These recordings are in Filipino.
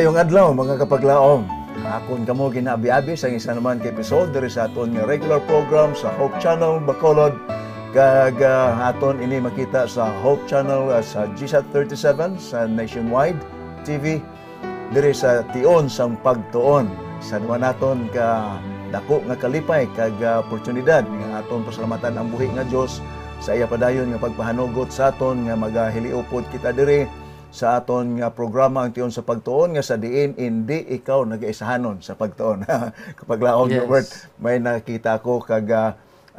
Maayong adlaw mga kapaglaom. Nakakon kamo ginaabi-abi sa isa naman kay episode diri sa aton nga regular program sa Hope Channel Bacolod kag uh, aton ini makita sa Hope Channel uh, sa GSAT 37 sa Nationwide TV diri sa tion sang pagtuon. Sa naman naton ka dako nga kalipay kag uh, oportunidad nga aton pasalamatan ang buhi nga Dios sa iya padayon nga pagpahanugot sa aton nga magahiliupod kita diri sa aton nga programa ang tiyon sa pagtuon nga sa diin hindi ikaw nag-isahanon sa pagtuon. Kapag laon yes. Robert, may nakita ko kag uh,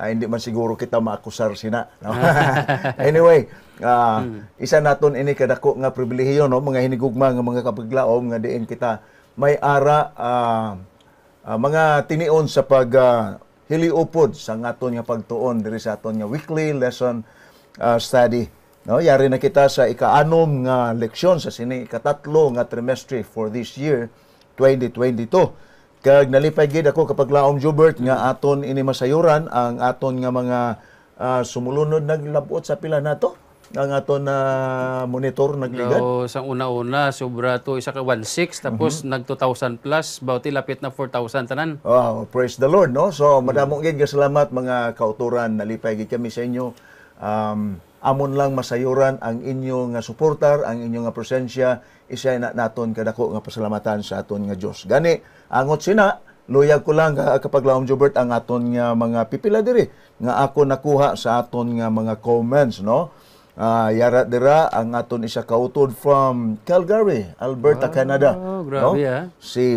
hindi man siguro kita maakusar sina. No? anyway, uh, hmm. isa naton ini kadako nga pribilehiyo no mga hinigugma nga mga kapaglaom nga diin kita may ara uh, uh, mga tinion sa pag uh, hiliupod sa ngaton nga pagtuon diri sa aton nga weekly lesson uh, study No, yari na kita sa ikaanom nga leksyon sa sini ikatatlo nga trimestre for this year 2022. Kag nalipay gid ako kapag laom Jubert nga aton ini masayuran ang aton nga mga uh, sumulunod naglabot sa pila nato ang aton na uh, monitor nagligan? No, sa una-una, sobra to isa ka 1.6, tapos mm-hmm. nag-2,000 plus, bauti lapit na 4,000 tanan. Oh, praise the Lord, no? So, madamong mm-hmm. salamat mga kauturan, nalipay gid kami sa inyo. Um, amon lang masayuran ang inyo nga suportar, ang inyo nga presensya, isay na naton kadako nga pasalamatan sa aton nga Dios. Gani, angot sina, luyag ko lang kapag laom Jobert ang aton nga mga pipila diri nga ako nakuha sa aton nga mga comments, no? Uh, yara dira ang aton isa kautod from Calgary, Alberta, wow, ah, Canada. Oh, grabe, no? ah. Si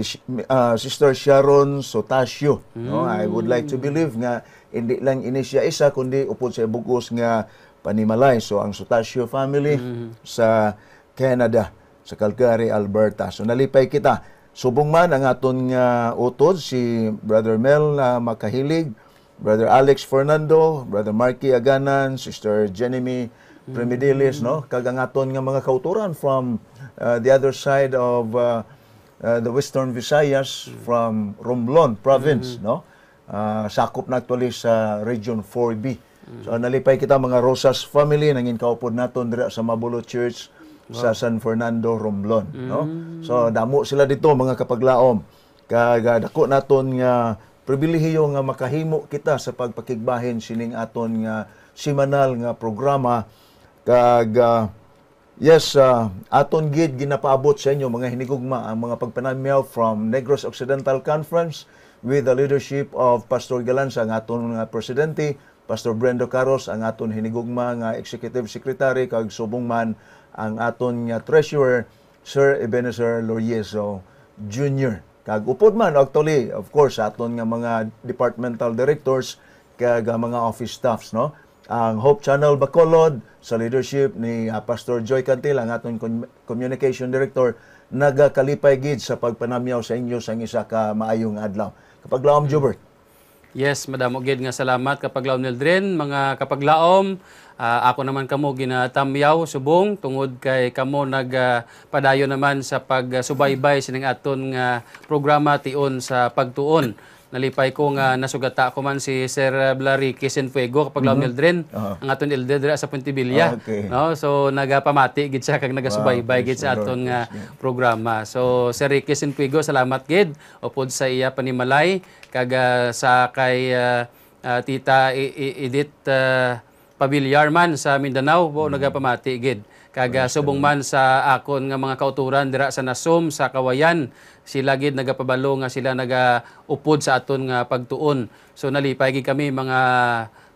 uh, Sister Sharon Sotasio. Mm. No? I would mm. like to believe nga hindi lang ini siya isa kundi upod sa bugos nga Panimalay. So, ang Sotasio family mm-hmm. sa Canada, sa Calgary, Alberta. So, nalipay kita. Subong man ang aton nga uh, utod, si Brother Mel uh, Makahilig, Brother Alex Fernando, Brother Marky Aganan, Sister Jenny Primidilis, mm-hmm. no? aton nga mga kauturan from uh, the other side of uh, uh, the Western Visayas mm-hmm. from Romblon province, mm-hmm. no? Uh, sakop na actually sa Region 4B So nalipay kita mga Rosas family nangin kaupod naton dira sa Mabulo Church wow. sa San Fernando Romblon, mm. no? So damo sila dito mga kapaglaom. Kag dako naton nga pribilehiyo nga makahimo kita sa pagpakigbahin sining aton nga simanal nga programa kag uh, Yes, uh, aton gid ginapaabot sa inyo mga hinigugma ang mga pagpanamiyaw from Negros Occidental Conference with the leadership of Pastor Galansa ang aton nga presidente Pastor Brendo Carros ang aton hinigugma nga Executive Secretary kag subong man ang aton nga Treasurer Sir Ebenezer Lorieso Jr. Kag upod man actually of course aton nga mga departmental directors kag mga office staffs no ang Hope Channel Bacolod sa leadership ni ah, Pastor Joy Cantil ang aton communication director nagakalipay gid sa pagpanamyaw sa inyo sa isa ka maayong adlaw kapag laom Jubert Yes, madam, ogid nga salamat kapag laom Nildren, mga kapaglaom. uh, ako naman kamo ginatamyaw subong tungod kay kamo nagpadayon ah, uh, naman sa pagsubaybay sining aton nga programa tion sa pagtuon nalipay ko nga nasugata ko man si Sir Blary Kisenfuego kapag mm-hmm. Eldren uh-huh. ang aton elder dira sa Pontebilla okay. no so nagapamati gid siya kag nagasubaybay wow, gid sa aton nga ah, programa so Sir Ricky Senfuego salamat gid upod sa iya panimalay kag uh, sa kay uh, uh, tita I- Edith uh, Pabilyar man sa Mindanao bo mm-hmm. nagapamati gid kag subong man sa akon nga mga kauturan dira sa Nasum sa Kawayan sila gid nagapabalo nga sila nagaupod sa aton nga pagtuon. So nalipay gid kami mga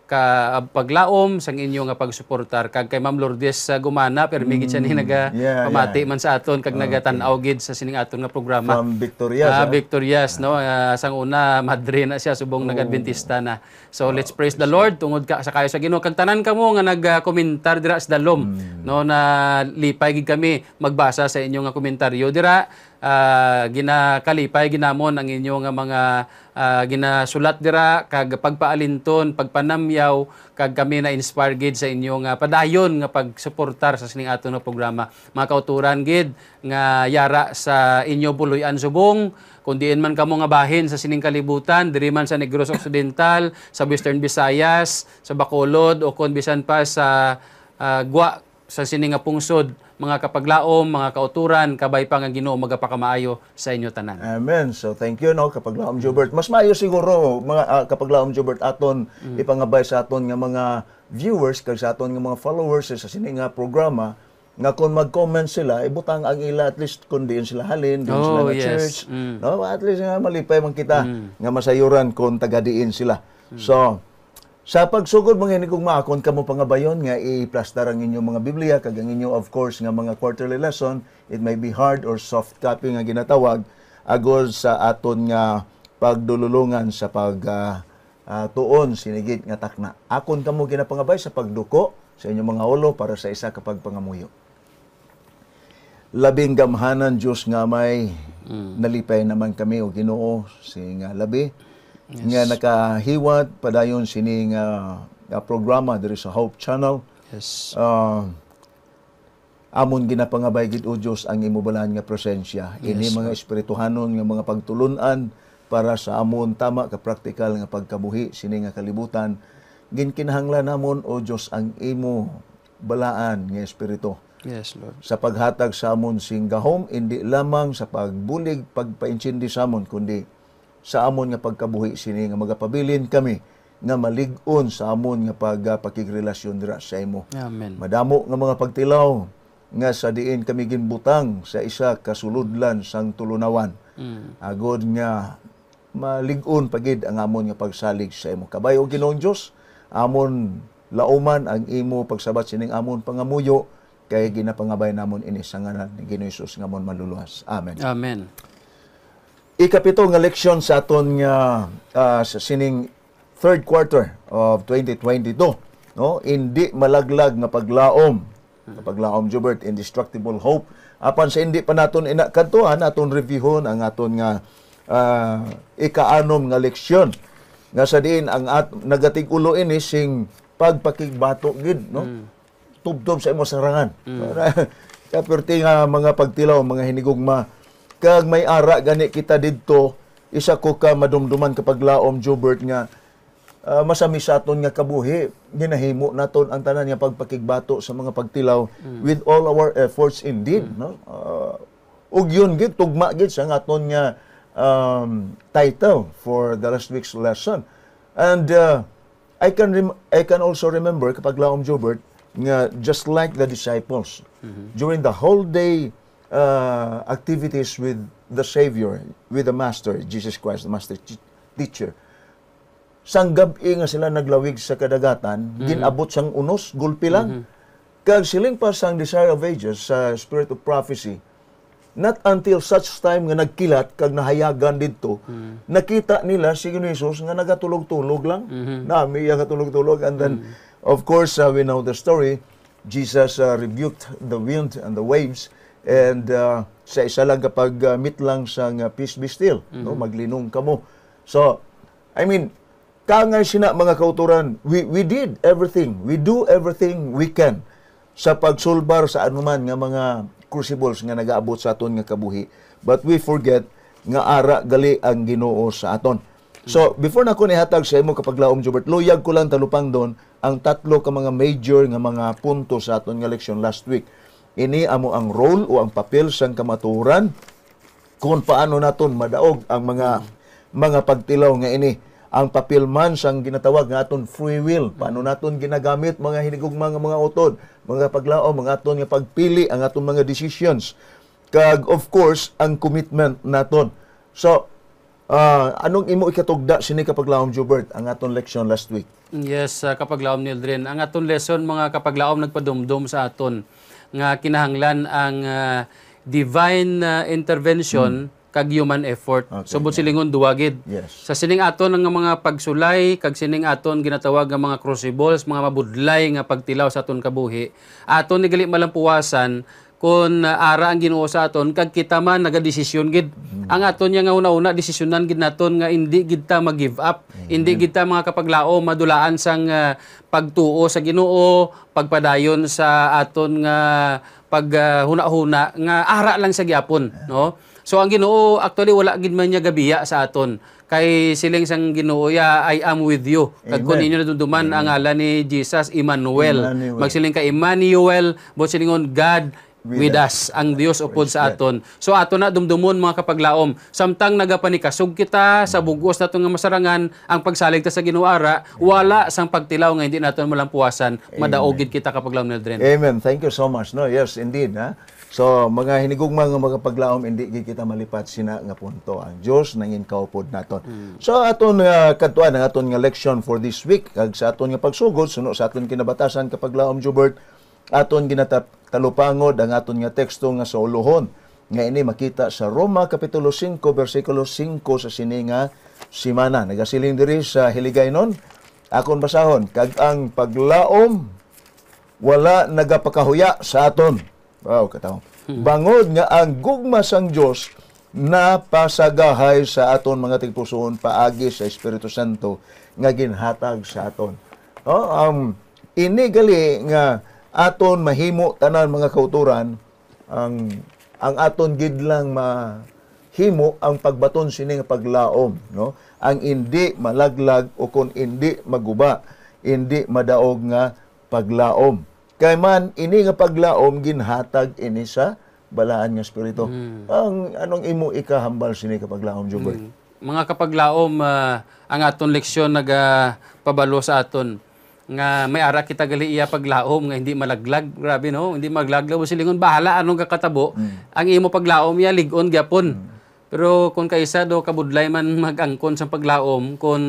ka paglaom sang inyo nga pagsuportar kag kay Ma'am Lourdes sa gumana pero mm, gid siya ni mm. naga yeah, pamati yeah. man sa aton kag okay. nagatan-aw gid sa sining aton nga programa from Victorias uh, ah, eh? Victorias no uh, sang una Madre na siya subong oh. nagadbentista na so oh, let's praise the Lord tungod ka sa kayo sa Ginoo kag tanan kamo nga nagkomentar dira sa dalom mm. no na lipay gid kami magbasa sa inyo nga komentaryo dira uh, ginakalipay ginamon ang inyong ah, mga uh, ginasulat dira kag pagpaalinton, pagpanamyaw kag kami na inspire gid sa inyong uh, padayon nga pagsuportar sa sining ato na programa. Mga kauturan gid nga yara sa inyo Buluyan Subong kundi man kamo nga bahin sa sining kalibutan diri man sa Negros Occidental sa Western Visayas sa Bacolod o kon bisan pa sa uh, Gua sa sining nga pungsod mga kapaglaom, mga kauturan, kabay pa nga Ginoo magapakamaayo sa inyo tanan. Amen. So thank you no kapaglaom Jubert. Mas maayo siguro mga uh, kapaglaom Jubert aton mm. ipangabay sa aton nga mga viewers kag sa aton nga mga followers eh, sa sini nga programa nga kung mag-comment sila, ibutang ang ila at least kung diin sila halin, diin oh, sila na yes. church. Mm. No? At least nga malipay man kita mm. nga masayuran kung taga diin sila. Mm. So, sa pagsugod mga hinikog maakon kamo pangabayon nga i-plaster ang inyong mga Biblia kag ang inyo of course nga mga quarterly lesson it may be hard or soft copy nga ginatawag agol sa aton nga pagdululungan sa pag uh, uh, tuon sinigit nga takna. Akon kamo ginapangabay sa pagduko sa inyong mga ulo para sa isa kapag pangamuyo. Labing gamhanan Dios nga may mm. nalipay naman kami o Ginoo sing uh, labi yes. nga nakahiwat padayon sining uh, programa diri sa Hope Channel. Yes. Uh, amon ginapangabay gid o Dios ang imubalan nga presensya yes. ini mga espirituhanon nga mga pagtulunan para sa amon tama ka praktikal nga pagkabuhi sini nga kalibutan ginkinahanglan namon o Dios ang imo balaan nga espiritu Yes, Lord. Sa paghatag sa amon sing gahom, hindi lamang sa pagbulig, pagpainchindi sa amon, kundi sa amon nga pagkabuhi sini nga magapabilin kami nga malig-on sa amon nga pagpakigrelasyon ah, dira sa imo. Amen. Madamo nga mga pagtilaw nga sa diin kami ginbutang sa isa kasuludlan sang tulunawan. Mm. Agod nga malig-on pagid ang amon nga pagsalig sa imo. Kabayo Ginoong Dios, amon lauman ang imo pagsabat sining amon pangamuyo kay ginapangabay namon ini sa ngalan ni Ginoo Hesus ngamon maluluwas. Amen. Amen ikapito nga leksyon sa aton nga uh, sa sining third quarter of 2022 no indi malaglag nga paglaom nga paglaom Jubert indestructible hope apan sa indi pa naton ina kantuhan aton reviewon ang aton nga uh, ikaanom nga leksyon nga sa diin ang at, nagatig ulo ini sing pagpakigbato gid no mm. tubdob sa imo sarangan mm. Kapirti nga mga pagtilaw mga hinigugma kag may ara gani kita didto isa ko ka madumduman kapag laom Jobert nga uh, masami aton nga kabuhi ginahimo naton ang tanan nga pagpakigbato sa mga pagtilaw mm. with all our efforts indeed mm. no uh, ug yun gid tugma gid sa aton nga um, title for the last week's lesson and uh, I can rem- I can also remember kapag laom Jobert nga just like the disciples mm-hmm. during the whole day uh, activities with the Savior, with the Master, Jesus Christ, the Master Teacher. Sanggab-i nga sila naglawig sa kadagatan, mm-hmm. ginabot sang unos, gulpi lang. Mm-hmm. Kag siling pa sang Desire of Ages, sa uh, Spirit of Prophecy, not until such time nga nagkilat kag nahayagan didto mm-hmm. nakita nila si Jesus nga nagatulog-tulog lang mm-hmm. nami nga tulog-tulog and then mm-hmm. of course uh, we know the story Jesus uh, rebuked the wind and the waves And uh, sa isa lang kapag uh, meet lang sang uh, peace be still, mm-hmm. no, maglinong ka mo. So, I mean, kangay sina mga kauturan, we, we did everything, we do everything we can sa pagsulbar sa anuman nga mga crucibles nga nagaabot sa aton nga kabuhi. But we forget nga ara gali ang Ginoo sa aton. So, mm-hmm. before na ko nihatag sa imo kapag laom Jobert, luyag ko lang talupang doon ang tatlo ka mga major nga mga punto sa aton nga leksyon last week ini amo ang role o ang papel sang kamaturan kung paano naton madaog ang mga mga pagtilaw nga ini ang papel man sang ginatawag nga aton free will paano naton ginagamit mga hinigugma mga mga utod mga paglaom mga aton nga pagpili ang aton mga decisions kag of course ang commitment naton so Uh, anong imo ikatugda sini kapaglaom Jubert ang aton lesson last week? Yes, uh, ah, kapaglawom Nildrin. Ang aton lesson mga kapaglaom nagpadumdum sa aton nga kinahanglan ang uh, divine uh, intervention hmm kag human effort. Okay, Subot yeah. silingon duwagid. Yes. Sa sining aton ang mga pagsulay, kag sining aton ginatawag nga mga crucibles, mga mabudlay nga pagtilaw sa aton kabuhi. Aton ni gali malampuwasan kung ah, ara ang Ginoo sa aton kag kita man nagadesisyon gid mm-hmm. ang aton nga una-una desisyonan gid naton nga hindi gid ta mag-give up mm-hmm. hindi gid ta mga kapaglao madulaan sang uh, pagtuo sa Ginoo pagpadayon sa aton nga paghuna-huna ah, uh, nga ara lang sa gyapon yeah. no so ang Ginoo actually wala gid man niya gabiya sa aton kay siling sang Ginoo ya I am with you kag kun inyo nadumduman ang ala ni Jesus Emmanuel. Emmanuel magsiling ka Emmanuel but silingon God with, with us. Ang Dios upod sa aton. So ato na dumdumon mga kapaglaom. Samtang nagapanikasog kita sa bugos nato nga masarangan ang pagsalig ta sa Ginuara, wala sang pagtilaw nga hindi nato malampuasan. Madaogid kita kapaglaom ni Dren. Amen. Thank you so much. No, yes indeed, ha. So mga hinigugma nga mga paglaom hindi kita malipat sina nga punto ang Dios nangin kaupod naton. Hmm. So aton uh, kadtuan ang aton nga leksyon for this week kag sa aton nga pagsugod suno sa aton kinabatasan kapaglaom Jubert Aton ginatalupangod ang aton nga teksto nga sa ulohon nga ini makita sa Roma kapitulo 5 bersikulo 5 sa sininga simana nagasiling diri sa hiligaynon akon basahon kag ang paglaom wala nagapakahuya sa aton wow kataw hmm. bangod nga ang gugma sang Dios na pasagahay sa aton mga tigpusoon paagi sa Espiritu Santo nga ginhatag sa aton oh um ini gali nga aton mahimo tanan mga kauturan ang ang aton gid lang mahimo ang pagbaton sini nga paglaom no ang indi malaglag o kon indi maguba indi madaog nga paglaom kay man ini nga paglaom ginhatag ini sa balaan nga espiritu mm. ang anong imo ikahambal sini ka paglaom jubay mm. mga kapaglaom uh, ang aton leksyon nagpabalo uh, sa aton nga may ara kita gali iya paglaom nga hindi malaglag grabe no hindi maglaglag silingon bahala anong gakatabo mm. ang imo paglaom ya ligon gapon mm. pero kun kaisa do kabudlay man magangkon sa paglaom kun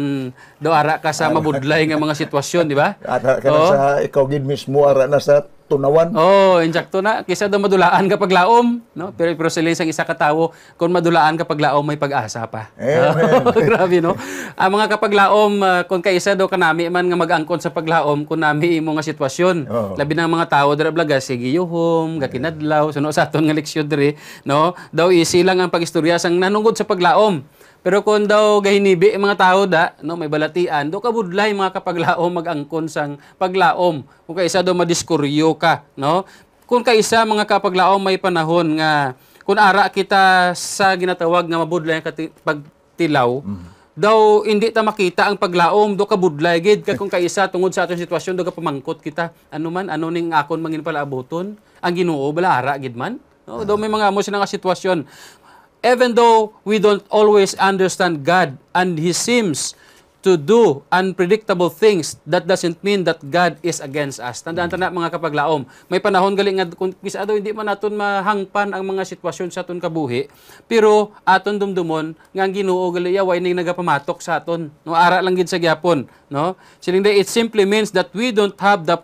do ara ka sa mabudlay nga mga sitwasyon di ba ara ka na sa ikaw gid mismo ara na sa tunawan. Oh, insakto na. Kisa daw madulaan kapag laom, no? Pero pero sila isang isa katawo, kung madulaan kapag laom may pag-asa pa. Oh, grabe no. Ang ah, mga kapag laom uh, ah, kung kaisa daw kanami man nga mag-angkon sa paglaom kun nami imo nga sitwasyon. Oh. Labi na mga tawo dira blaga sige yuhom, gakinadlaw, suno sa aton nga leksyon dire, no? Daw isilang lang ang pagistorya sang nanungod sa paglaom. Pero kung daw gahinibi mga tao da, no, may balatian, do kabudlay mga kapaglaom magangkon sang paglaom. Kung kaisa do madiskuryo ka, no? Kung kaisa mga kapaglaom may panahon nga kung ara kita sa ginatawag nga mabudlay ang pagtilaw, mm daw hindi ta makita ang paglaom do kabudlay gid ka kung kaisa tungod sa atong sitwasyon do ka pamangkot kita ano man ano ning akon mangin pala abuton ang Ginoo bala ara gid man no, daw may mga mo sila nga sitwasyon even though we don't always understand God and He seems to do unpredictable things, that doesn't mean that God is against us. Tandaan na mga kapaglaom, may panahon galing nga kung kisado hindi man aton mahangpan ang mga sitwasyon sa aton kabuhi, pero aton dumdumon nga ang Ginoo gali yaway ning nagapamatok sa aton. No ara lang gid sa gyapon, no? Siling it simply means that we don't have the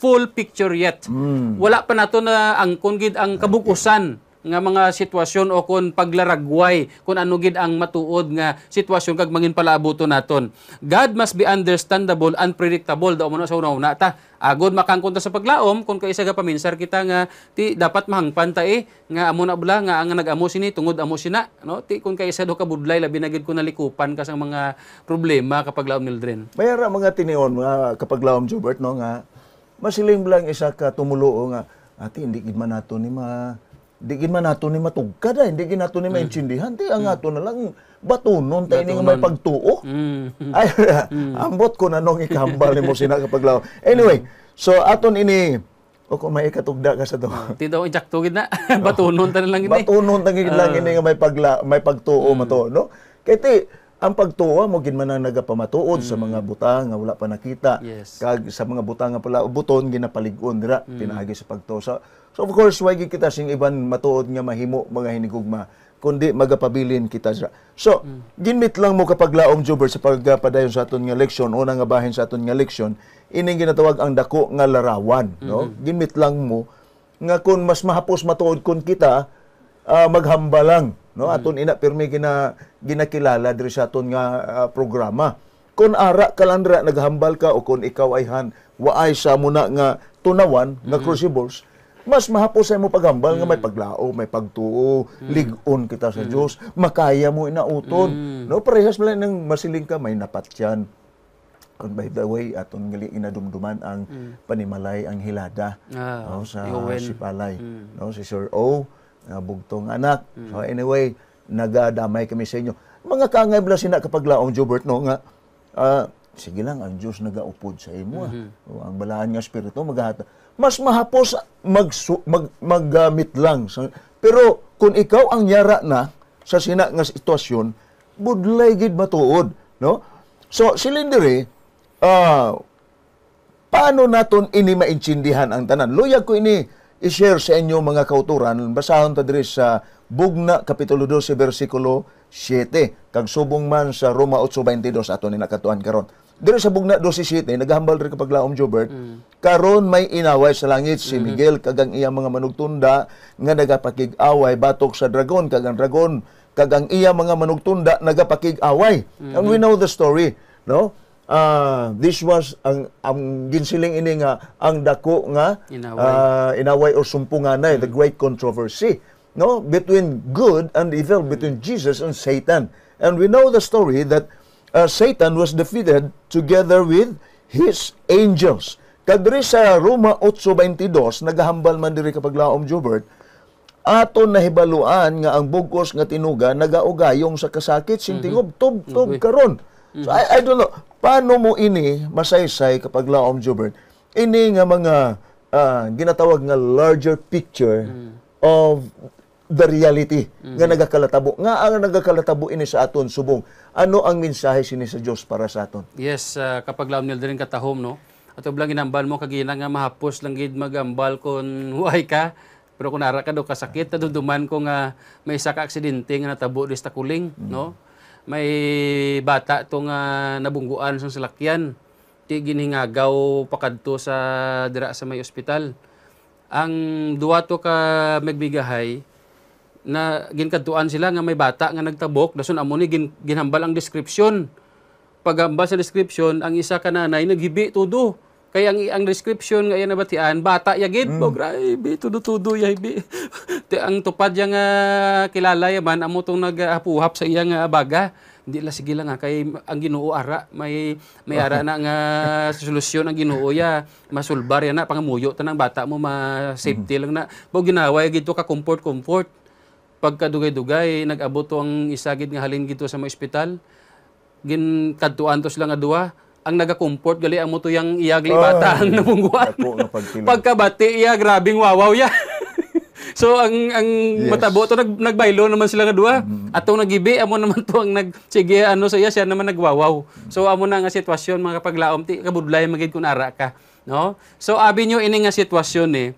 full picture yet. Mm. Wala pa nato na angkon gid ang kabukusan nga mga sitwasyon o kung paglaragway kung ano gid ang matuod nga sitwasyon kag mangin palaabuto naton God must be understandable and predictable daw mo na sa una una ta agod makangkon sa paglaom kung kaisa ka paminsar kita nga ti dapat mahangpan ta eh nga amo na bula nga ang nagamo sini tungod amo sina no ti kung kaisa do ka budlay labi na gid ko nalikupan ka sa mga problema kapag laom nildren Mayra mga tinion mga kapag laom Jobert no nga masiling lang isa ka tumulo nga ati hindi gid man nato ni ma di gin man ato ni matugkad ha. Ah. di gin ato ni maintindihan ti ang mm. ato na lang batunon tayo nga may pagtuo mm. ay mm. ambot ko na nung ikambal ni mo sina kapaglaw anyway mm. so aton ini o kung may ikatugda ka sa to. Ti oh, daw ijak tugid na. Batunon ta lang ini. Oh, eh. Batunon ta gid lang ini eh, ah. nga may pagla may pagtuo mm. mato no. Kay ti ang pagtuo mo gin man ang nagapamatuod mm. sa mga buta nga wala pa nakita. Yes. Kag sa mga buta nga pala buton ginapalig-on dira mm. pinaagi sa pagtuo sa So of course, why kita sing iban matuod nga mahimo mga hinigugma kundi magapabilin kita sa. So, mm. ginmit lang mo kapag laong juber sa pagpadayon sa aton nga leksyon, una nga bahin sa aton nga leksyon, ining ginatawag ang dako nga larawan, mm-hmm. no? Ginmit lang mo nga kun mas mahapos matuod kun kita, uh, ah, maghamba lang, no? Mm-hmm. Aton ina pirmi gina ginakilala diri sa aton nga uh, programa. Kun ara kalandra naghambal ka o kun ikaw ay han waay sa muna nga tunawan mm-hmm. nga crucibles, mas mahapos mo paghambal mm. nga may hmm. paglao, may pagtuo, mm. ligon kita sa mm. Diyos, makaya mo inauton. Mm. No, parehas lang ng masiling ka, may napatyan. And by the way, aton ngali inadumduman ang mm. panimalay ang hilada ah, no, sa si Palay, Mm. No, si Sir O, uh, bugtong anak. Mm. So anyway, nagadamay kami sa inyo. Mga kangay bla sina kapag laong Jobert no nga uh, sige lang ang Dios nagaupod sa imo. Mm-hmm. ang balaan nga espiritu maghata mas mahapos magsu, mag, maggamit lang. Pero kung ikaw ang yara na sa sina nga sitwasyon, budlay gid matuod, no? So silindiri uh, ah, paano naton ini maintindihan ang tanan? Luya ko ini i-share sa inyo mga kauturan basahon ta diri sa Bugna kapitulo 12 bersikulo 7 kag subong man sa Roma 8:22 ato ni nakatuan karon. Diri sa bugna 12 City, eh, naghambal rin kapag laom Jobert, mm. karon may inaway sa langit si mm-hmm. Miguel kagang iya mga manugtunda nga nagapakig-away batok sa dragon kagang dragon kagang iya mga manugtunda nagapakig-away. Mm-hmm. And we know the story, no? Uh, this was ang ang ginsiling ini nga ang dako nga inaway, uh, inaway or sumpungan mm-hmm. the great controversy, no? Between good and evil, mm-hmm. between Jesus and Satan. And we know the story that uh, Satan was defeated together with his angels. Kadri sa Roma 8.22, nagahambal man diri kapag laom Jobert, aton nahibaluan nga ang bugos nga tinuga nagaugayong sa kasakit sintingob mhm. tub-tub mhm. karon. So mhm. I, I don't know paano mo ini masaysay kapag laom Jobert. Ini nga mga uh, ginatawag nga larger picture of the reality mm-hmm. nga nagakalatabo nga ang nagakalatabo ini sa aton subong ano ang mensahe sini sa Dios para sa aton yes uh, kapag lamnil din katahom no ato blang inambal mo kagina nga mahapos lang gid magambal kon huay ka pero kung nara ka do kasakit naduduman ko nga may isa ka aksidente nga natabo di ta kuling mm-hmm. no may bata tong nga nabungguan sa salakyan ti ginhingagaw pakadto sa dira sa may ospital ang duwa ka magbigahay na ginkadtuan sila nga may bata nga nagtabok dason amo ni gin, ginhambal ang description paghambal sa description ang isa ka nanay naghibi tudo kay ang ang description nga iya nabatian bata ya gid mm. mo oh, grabe tudo tudo ya ibi ang tupad ya nga kilala ya man amo tong nagapuhap sa iya nga abaga di la sige lang ha ah, kay ang Ginoo ara may may ara na nga solusyon ang Ginoo ya masulbar ya na pangamuyo tanang bata mo ma safety mm. lang na mo ginawa gid ka comfort comfort pagkadugay-dugay nag-abot ang isagid nga halin gito sa mga ospital gin kadtuan kadtuantos lang aduwa ang nagakomfort gali ang muto yang iyagli bata ang namungguan pagkabati iya grabing wawaw ya So ang ang yes. matabo to nag nagbaylo naman sila nga duha Mm-hmm. Atong nagibi amo naman to ang nag sige ano sa iya siya naman nagwawaw. So amo na nga sitwasyon mga kapaglaom ti kabudlay magid kun ara ka, no? So abi nyo ini nga sitwasyon ni eh,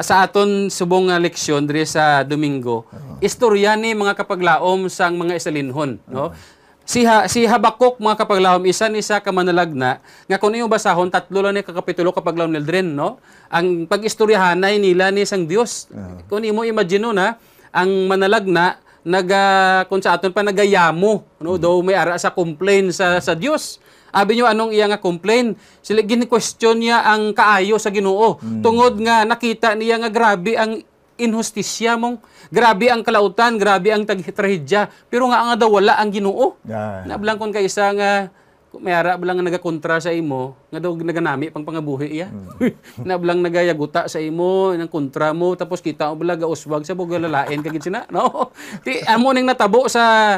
sa aton subong nga leksyon diri sa Domingo, uh-huh. istorya ni mga kapaglaom sang mga isalinhon, no? Uh-huh. Si, ha, si Habakuk mga kapaglaom isa ni sa kamanalagna nga kun iyong basahon tatlo lang ni kakapitulo kapaglaom ni Eldrin, no? Ang pag-istoryahan nila ni sang Dios. Uh-huh. Kun imo imagine na ang manalagna naga uh, kun sa aton pa nagayamo, no? Uh-huh. Daw may ara sa complain sa sa Dios Abi nyo anong iya nga complain. Sila gini-question niya ang kaayo sa Ginoo. Mm. Tungod nga nakita niya nga grabe ang inhustisya mong grabe ang kalautan, grabe ang trahedya, pero nga nga daw wala ang Ginoo. Yeah. Nablang kon kay isa nga mayara blang nga nagakontra sa imo, nga daw naganami pang pangabuhi iya. Mm. nablang nagayaguta sa imo, nang kontra mo, tapos kita o gauswag sa buga lalain sina. No. Ti amo ning natabo sa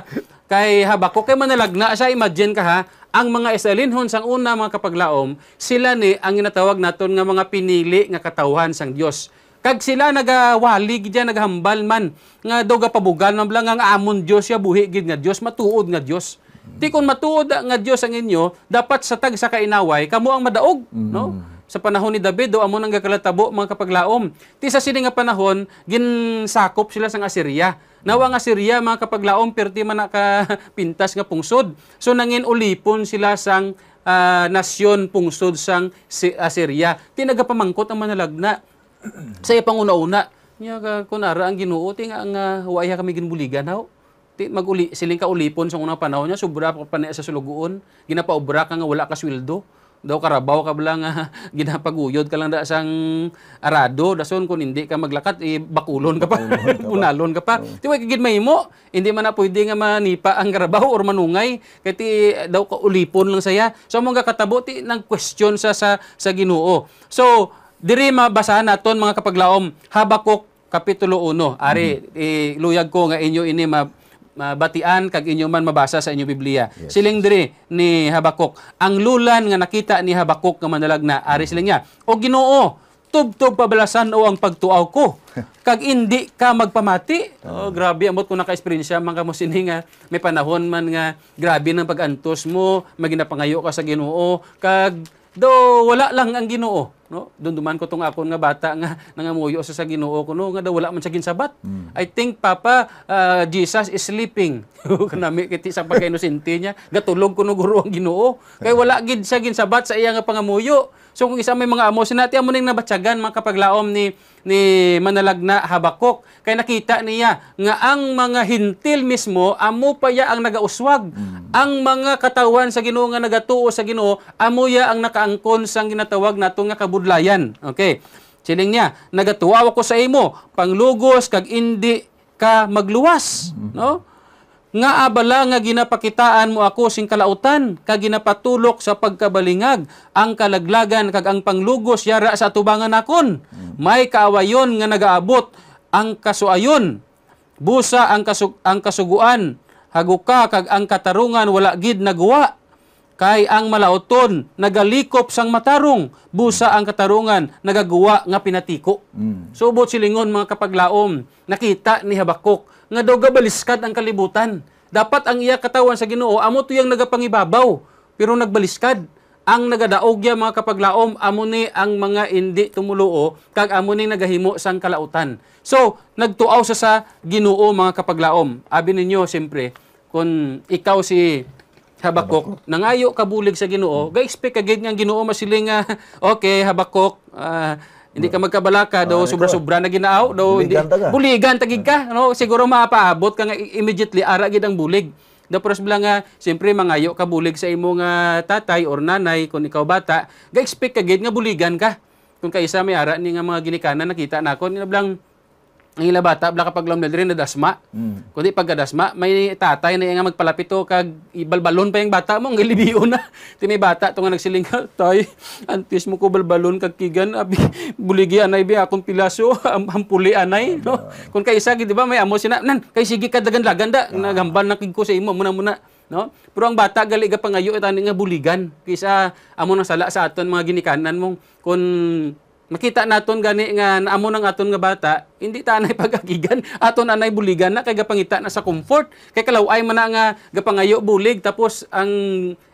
Kay Habakuk kay manalagna siya imagine ka ha ang mga Israelinhon sang una mga kapaglaom sila ni ang ginatawag naton nga mga pinili nga katawhan sang Dios kag sila nagawalig gid naghambal man nga daw pabugal man lang ang amon Dios ya buhi gid nga Dios matuod nga Dios Di kun matuod nga Dios ang inyo, dapat sa tag sa kainaway, kamo ang madaog. Mm. No? Sa panahon ni David, do amo nang gakalatabo mga kapaglaom. Ti sa sini nga panahon, ginsakop sila sang Assyria. Nawa nga Syria mga kapaglaom perti man nakapintas nga pungsod. So nangin ulipon sila sang uh, nasyon pungsod sang si Assyria. Ah, Tinagapamangkot ang manalagna. sa ipanguna-una, niya ka kunara ang Ginoo ti nga ang uh, kami ginbuligan haw. Ti maguli siling kaulipon sa unang panahon nya sobra pa pa sa sulugoon, ginapaobra ka nga wala ka sweldo daw karabaw ka lang uh, ah, ginapaguyod ka lang da sang arado dason kun hindi ka maglakat eh, bakulon ka pa punalon ka pa oh. tiwa gid mo hindi man na pwede nga manipa ang karabaw or manungay kay ti eh, daw ka ulipon lang saya so mo katabo ti nang question sa sa, sa Ginoo so diri mabasahan naton mga kapaglaom Habakuk kapitulo 1 ari mm-hmm. eh, luyag ko nga inyo ini ma mabatian kag inyo man mabasa sa inyo Biblia. Yes. Siling diri ni Habakuk, ang lulan nga nakita ni Habakuk nga manalagna ari siling niya, o Ginoo, tubtob pabalasan o ang pagtuaw ko. Kag indi ka magpamati. Oh, grabe amot ko naka-experience man kamo sini nga may panahon man nga grabe nang pagantos mo, maginapangayo ka sa Ginoo, kag do wala lang ang Ginoo no dunduman ko tong akon nga bata nga nangamuyo sa sa Ginoo kuno nga daw wala man siya ginsabat mm. i think papa uh, Jesus is sleeping kanami kiti sa pagkainosente niya gatulog kuno guro ang Ginoo kay wala gid siya ginsabat sa iya nga pangamuyo So kung isa may mga amo, sinati amo ning nabatyagan mga kapaglaom ni ni manalagna Habakuk. Kay nakita niya nga ang mga hintil mismo amo pa ya ang nagauswag. Mm. Ang mga katawan sa Ginoo nga nagatuo sa Ginoo amo ya ang nakaangkon sa ginatawag nato nga kabudlayan. Okay. Siling niya, nagatuwa ako sa imo, panglugos kag indi ka magluwas, hmm. no? nga abala nga ginapakitaan mo ako sing kalautan kag ginapatulok sa pagkabalingag ang kalaglagan kag ang panglugos yara sa tubangan nakon may kaawayon nga nagaabot ang kasuayon busa ang kasug ang kasuguan haguka kag ang katarungan wala gid nagawa kay ang malauton nagalikop sang matarong busa ang katarungan nagaguwa nga pinatiko mm. subot silingon mga kapaglaom nakita ni Habakuk nga daw gabaliskad ang kalibutan. Dapat ang iya katawan sa Ginoo amo tuyang nagapangibabaw pero nagbaliskad. Ang nagadaog ya mga kapaglaom amo ni ang mga indi tumuluo kag amo ni nagahimo sang kalautan. So nagtuaw sa sa Ginoo mga kapaglaom. Abi ninyo siyempre kun ikaw si Habakuk, Habakuk. nangayo kabulig sa Ginoo, hmm. ga-expect kagid Ginoo masiling uh, okay Habakuk uh, hindi ka magkabalaka daw sobra-sobra na ginaaw daw hindi buligan tagig ka no siguro mapaabot ka nga immediately ara gid ang bulig. Da pros bila nga siyempre mangayo ka bulig sa imo nga tatay or nanay kun ikaw bata, ga expect ka gid nga buligan ka. Kung kaysa may ara ni nga mga ginikanan nakita na ko na blang ang ila bata bla kapag lamdal diri na dasma mm. kundi pagka dasma may tatay na nga magpalapito kag ibalbalon pa yung bata mo ang gilibiyo na tinay bata to nga nagsiling ah, tay antes mo ko balbalon kag kigan abi buligi anay bi akong pilaso am, ampuli anay no kun kay isa di ba may amo sina nan kay sige kadagan laganda yeah. nagambal na ko sa imo muna muna no pero ang bata gali ka pangayo itani nga buligan kaysa amo nang sala sa aton mga ginikanan mong kun makita naton gani nga naamo ng aton nga bata hindi ta anay pagagigan aton anay buligan na kay gapangita na sa comfort kay kalaway man nga gapangayo bulig tapos ang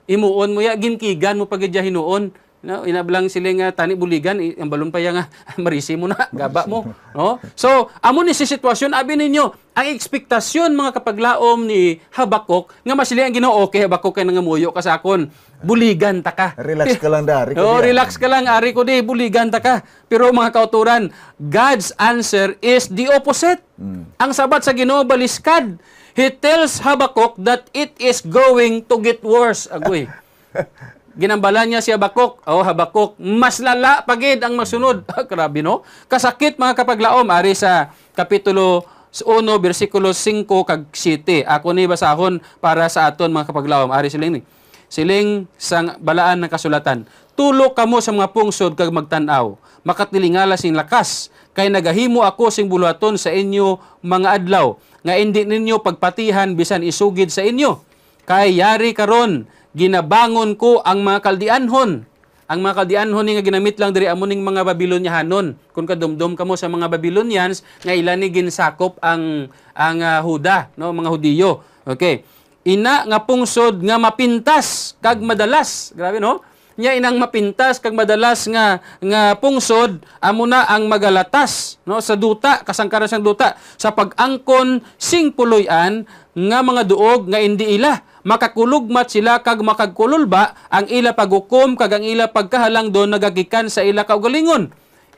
imuon mo ya ginkigan mo pagidya hinuon no inablang sila nga tani buligan ang balon pa ya nga marisi mo na gaba mo no so amo ni si sitwasyon abi ninyo ang ekspektasyon mga kapaglaom ni Habakuk nga masili ang Ginoo kay Habakuk kay nangamuyo kasakon buligan ta ka. Relax ka lang da, Ari oh, relax ka lang, Ari ko di, buligan ta ka. Pero mga kauturan, God's answer is the opposite. Hmm. Ang sabat sa Ginoo baliskad. He tells Habakkuk that it is going to get worse. Agoy. Ginambalan niya si Habakkuk. Oh, Habakkuk, mas lala pagid ang masunod. Ah, grabe no? Kasakit mga kapaglaom ari sa kapitulo 1 bersikulo 5 kag 7. Ako ni basahon para sa aton mga kapaglaom ari sila ni siling sang balaan ng kasulatan. Tulo kamo sa mga pungsod kag magtanaw. Makatilingala sing lakas kay nagahimo ako sing bulaton sa inyo mga adlaw nga indi ninyo pagpatihan bisan isugid sa inyo. Kay yari karon ginabangon ko ang mga kaldianhon. Ang mga kaldianhon nga ginamit lang diri amo ning mga Babilonyahanon. Kung kadumdum kamo sa mga Babylonians nga ilan ni ginsakop ang ang uh, Huda, no, mga Hudiyo. Okay ina nga pungsod nga mapintas kag madalas grabe no nya inang mapintas kag madalas nga nga pungsod amo na ang magalatas no sa duta kasangkaran sa duta sa pagangkon sing puloy-an nga mga duog nga indi ila makakulugmat sila kag makagkululba ang ila pagukom kag ang ila pagkahalang do nagagikan sa ila kaugalingon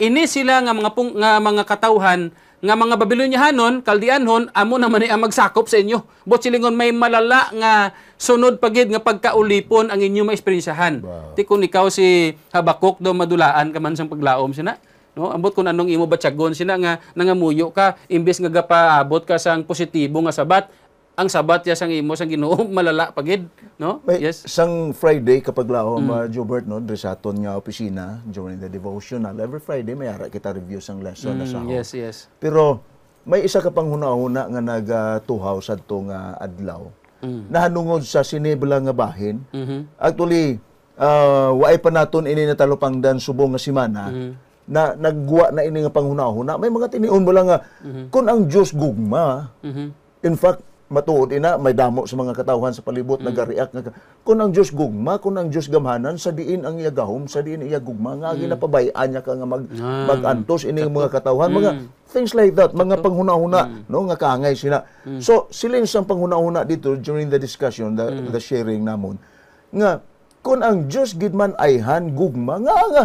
ini sila nga mga pung, nga mga katawhan nga mga Babyloniahanon, Kaldianhon, amo naman ay magsakop sa inyo. But silingon may malala nga sunod pagid nga pagkaulipon ang inyo maesperyensahan. Wow. Ti kun ikaw si Habakuk do madulaan ka man sang paglaom sina. No, ambot kun anong imo batyagon sina nga nangamuyo ka imbes nga gapaabot ka sang positibo nga sabat, ang sabat ya sang imo sang Ginoo malala pagid no Wait, yes sang Friday kapag laho mm. -hmm. Jobert no diri sa aton nga opisina during the devotional every Friday may ara kita review sang lesson mm, -hmm. na yes yes pero may isa ka pang hunahuna nga nagatuhaw sa to nga adlaw mm. -hmm. nahanungod sa sinibla nga bahin mm-hmm. actually uh, waay pa naton ini dan subong nga semana mm-hmm na nagwa na ini nga panghunahuna may mga tinion mo lang nga mm-hmm. kun ang Dios gugma mm-hmm. in fact matuod ina may damo sa mga katawhan sa palibot mm. nagareact nga kun ang Dios gugma kun ang Dios gamhanan sa diin ang iya gahom sa diin iya gugma nga mm. ginapabay-an niya ka nga mag ah. magantos ini mga katawhan mm. mga things like that mga panghunahuna mm. no nga kaangay sina mm. so sila sang panghunahuna dito during the discussion the, mm. the sharing namon nga kun ang Dios gidman han gugma nga nga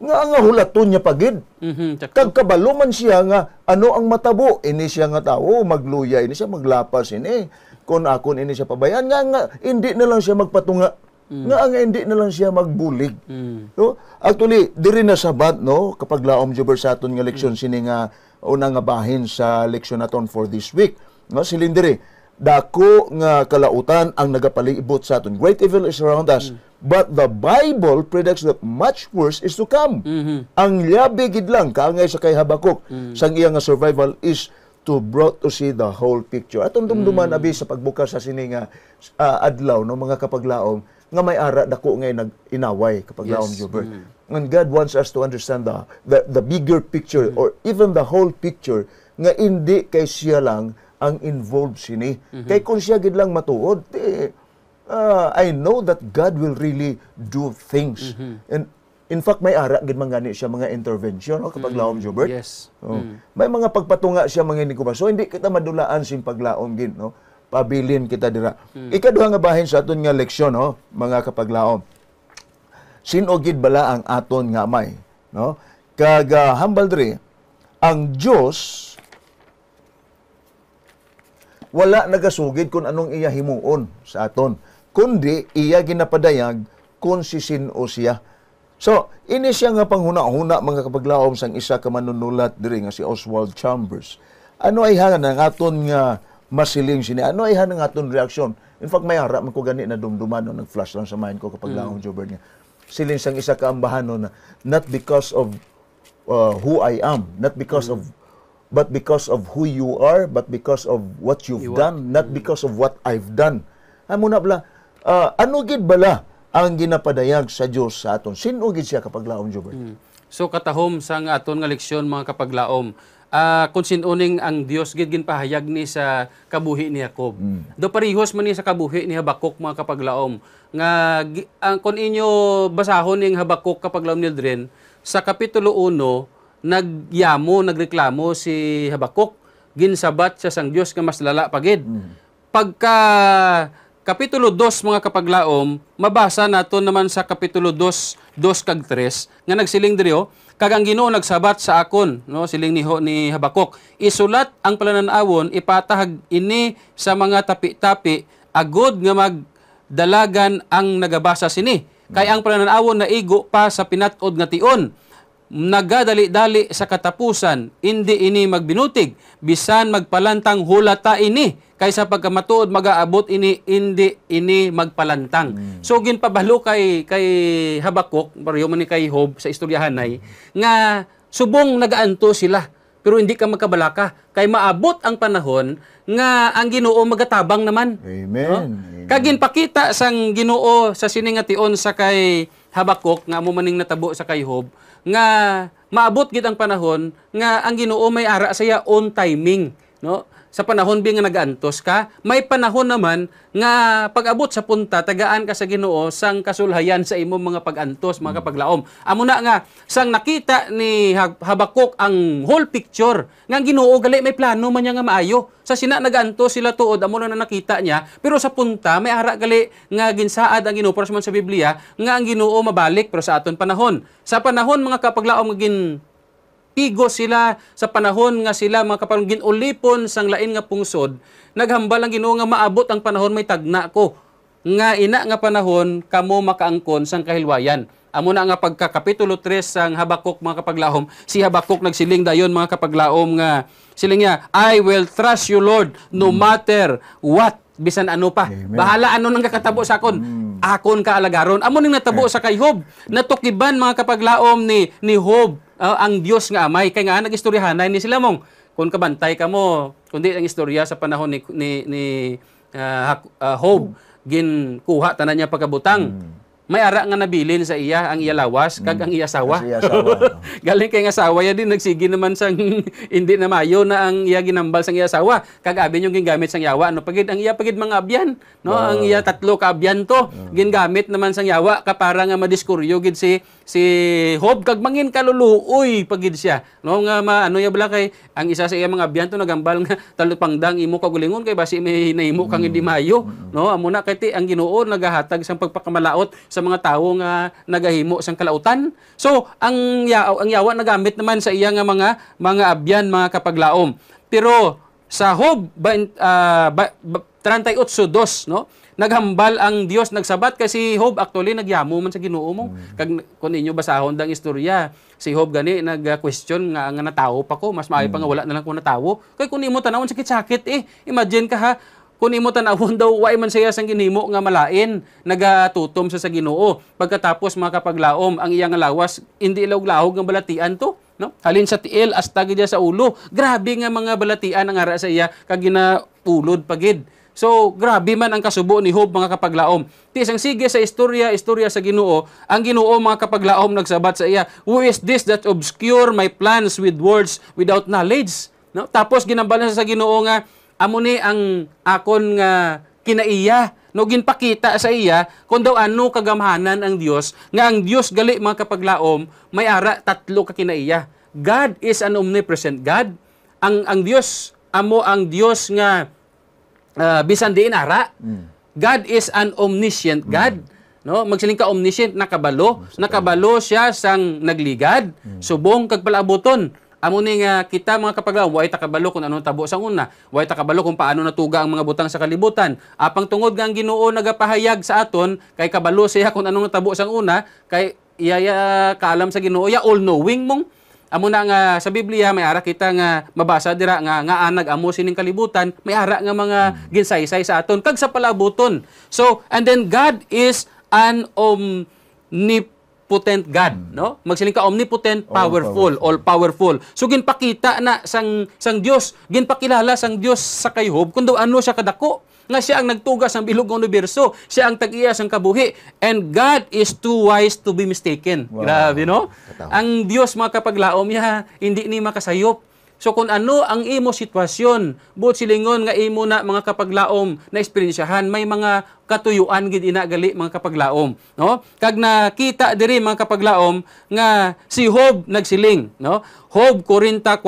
nga nga hulaton niya pagid. Mm-hmm. Kag kabaluman siya nga ano ang matabo ini siya nga tao magluya ini siya maglapas ini kon akon ini siya pabayan nga nga hindi na lang siya magpatunga mm. nga ang hindi na lang siya magbulig. Mm. No? Actually diri na sabat no kapag laom jubber sa aton nga leksyon mm. sini nga una nga bahin sa leksyon naton for this week. No silindiri dako nga kalautan ang nagapalibot sa aton. Great evil is around us. Mm But the Bible predicts that much worse is to come. Mm-hmm. Ang labi gid lang kaangay sa kay Habakuk mm-hmm. sang iyang survival is to brought to see the whole picture. Atong dumduman mm-hmm. abi sa pagbukas sa sini nga uh, adlaw no mga kapaglaom nga may ara dako ngay nag-inaway kapaglaom yes. Gilbert. Mm-hmm. And God wants us to understand the the, the bigger picture mm-hmm. or even the whole picture nga hindi kay siya lang ang involved sini. Mm-hmm. Kay kung siya gid lang matuod, eh, uh, I know that God will really do things. Mm-hmm. And in fact, may ara gid mangani siya mga intervention no, kapag mm-hmm. laom Jobert. Mm, yes. So, oh. mm-hmm. May mga pagpatunga siya mga inikuba. So hindi kita madulaan sing paglaom gid no. Pabilin kita dira. Mm-hmm. Ikaduha nga bahin sa aton nga leksyon no, mga kapaglaom. Sinogid bala ang aton nga amay no. Kag humble diri ang Dios wala nagasugid kung anong iya himuon sa aton kundi iya ginapadayag kun si o siya. So, ini siya nga panghuna-huna mga kapaglaom sang isa ka manunulat diri nga si Oswald Chambers. Ano ay hanga nga aton nga masiling sini? Ano ay hanga nga aton reaksyon? In fact, may harap man ko gani na dumduman no, nag-flash lang sa mind ko kapag laong mm. Jobert niya. Siling sang isa ka ambahan no, na not because of uh, who I am, not because mm. of but because of who you are, but because of what you've you done, are. not mm. because of what I've done. Amo na bla, uh, ah, ano gid bala ang ginapadayag sa Dios sa aton? Sino gid siya kapaglaom Jobert? Hmm. So katahom sang aton nga leksyon mga kapaglaom, uh, kung sinuning ang Dios gid ginpahayag ni sa kabuhi ni Jacob. Mm. Do parihos man ni sa kabuhi ni Habakuk mga kapaglaom nga ang uh, kun inyo basahon ning Habakuk kapaglaom ni Dren sa kapitulo 1 nagyamo nagreklamo si Habakuk ginsabat siya sang Dios nga mas lala pagid. Mm. Pagka Kapitulo 2 mga kapaglaom, mabasa nato naman sa Kapitulo 2, 2 kag 3 nga nagsiling diriyo kag ang Ginoo nagsabat sa akon no siling ni ni Habakuk isulat ang palananawon ipatahag ini sa mga tapi-tapi agod nga magdalagan ang nagabasa sini kay ang palananawon na igo pa sa pinatod nga tion nagadali-dali sa katapusan, hindi ini magbinutig, bisan magpalantang hulata ini, kaysa pagkamatuod magaabot ini, hindi ini magpalantang. Mm. So, ginpabalo kay, kay Habakuk, pariyo ni kay Hob sa istoryahanay, nga subong nagaanto sila, pero hindi ka magkabalaka. Kay maabot ang panahon nga ang ginoo magatabang naman. Amen. No? Oh. Amen. Kagin pakita sang ginoo sa siningation sa kay Habakuk, nga mo maning natabo sa kay Hob, nga maabot gid ang panahon nga ang Ginoo may ara sa saya on timing, no? sa panahon bi nga nagantos ka, may panahon naman nga pag-abot sa punta tagaan ka sa Ginoo sang kasulhayan sa imong mga pagantos, mga kapaglaom. Amo na nga sang nakita ni Habakuk ang whole picture nga ang Ginoo gali may plano man niya nga maayo. Sa sina nagaantos sila tuod amo na nakita niya, pero sa punta may ara gali nga ginsaad ang Ginoo para sa Biblia nga ang Ginoo mabalik pero sa aton panahon. Sa panahon mga kapaglaom nga gin Igo sila sa panahon nga sila mga kaparong ginulipon sang lain nga pungsod, naghambal ang Ginoo nga maabot ang panahon may tagna ko. Nga ina nga panahon kamo makaangkon sang kahilwayan. Amo na nga pagka kapitulo 3 sang Habakuk mga kapaglaom si Habakuk nagsiling dayon mga kapaglaom nga siling niya, I will trust you Lord no matter what bisan ano pa. Amen. Bahala ano nang kakatabo sa akon. Mm. Akon ka alagaron. Amo ning natabo eh. sa kay Hob. Natukiban mga kapaglaom ni ni Hob uh, ang Dios nga amay kay nga nagistoryahanay ni sila mong kung kabantay ka mo kundi ang istorya sa panahon ni ni, ni uh, uh, Hob mm. gin kuha tanan niya pagkabutang. Mm may ara nga nabilin sa iya ang iya lawas kag hmm. ang iya asawa. Galing kay nga asawa ya din nagsigi naman sang hindi na mayo na ang iya ginambal sang iya asawa kag abi yung gingamit sang yawa no pagid ang iya pagid mga abyan no wow. ang ah. iya tatlo ka abyan to ah. gingamit naman sang yawa ka para nga madiskuryo gid si si Hob kagmangin kaluluoy pagid siya no nga ma, ano ya bala kay ang isa sa iya mga biyanto nagambal nga talupangdang imo kagulingon kay basi may hinahimo kang hindi mayo mm. mm. no amo na kay ti ang Ginoo nagahatag sang pagpakamalaot sa mga tawo nga nagahimo sang kalautan so ang yaw, ang yawa nagamit naman sa iya nga mga mga abyan mga kapaglaom pero sa Hob 38:2 ah, no naghambal ang Dios nagsabat kay si Job actually nagyamo man sa Ginoo mo. Mm. Kag kun inyo basahon dang istorya, si Job gani nag-question nga nga natawo pa ko, mas maayo pa nga mm. wala na lang ko natawo. Kay kun imo tanawon sakit-sakit eh. Imagine ka ha, kun imo tanawon daw wa man saya sang ginimo nga malain nagatutom sa sa Ginoo pagkatapos makapaglaom ang iyang lawas indi ilaw lahog ang balatian to no halin sa tiil astag sa ulo grabe nga mga balatian ang ara sa iya kag ginaulod pagid So, grabe man ang kasubo ni Hob mga kapaglaom. Ti isang sige sa istorya, istorya sa Ginoo, ang Ginoo mga kapaglaom nagsabat sa iya, "Who is this that obscure my plans with words without knowledge?" No? Tapos ginambalan sa Ginoo nga, "Amo ni ang akon nga kinaiya." no ginpakita sa iya kung daw ano kagamhanan ang Dios nga ang Dios gali mga kapaglaom may ara tatlo ka kinaiya God is an omnipresent God ang ang Dios amo ang Dios nga Ah, bisan di inara. Mm. God is an omniscient mm. God. Mm. No, magsiling ka omniscient nakabalo, nakabalo siya sang nagligad, mm. subong kag palabuton. Amo ni nga kita mga kapaglaw, way takabalo kung ano tabo sang una, way takabalo kung paano natuga ang mga butang sa kalibutan. Apang tungod nga ang Ginoo nagapahayag sa aton kay kabalo siya kung ano natabo sang una, kay iya kaalam sa Ginoo, ya all knowing mong Amo na nga sa Biblia may ara kita nga mabasa dira nga nga anag amo sining kalibutan may ara nga mga hmm. ginsaysay sa aton kag sa palabuton. So and then God is an omnipotent God, hmm. no? Magsiling ka omnipotent, powerful, all powerful. All powerful. So ginpakita na sang sang Dios, ginpakilala sang Dios sa kay Job kun daw ano siya kadako nga siya ang nagtugas ng bilog ng universo. Siya ang tag-iya ang kabuhi. And God is too wise to be mistaken. Wow. Grabe, no? Ang Diyos, mga kapaglaom ya, hindi ni makasayop So kung ano ang imo sitwasyon, buot silingon nga imo na mga kapaglaom na esperensyahan, may mga katuyuan gid inagali mga kapaglaom, no? Kag nakita diri mga kapaglaom nga si Hob nagsiling, no? Hob 44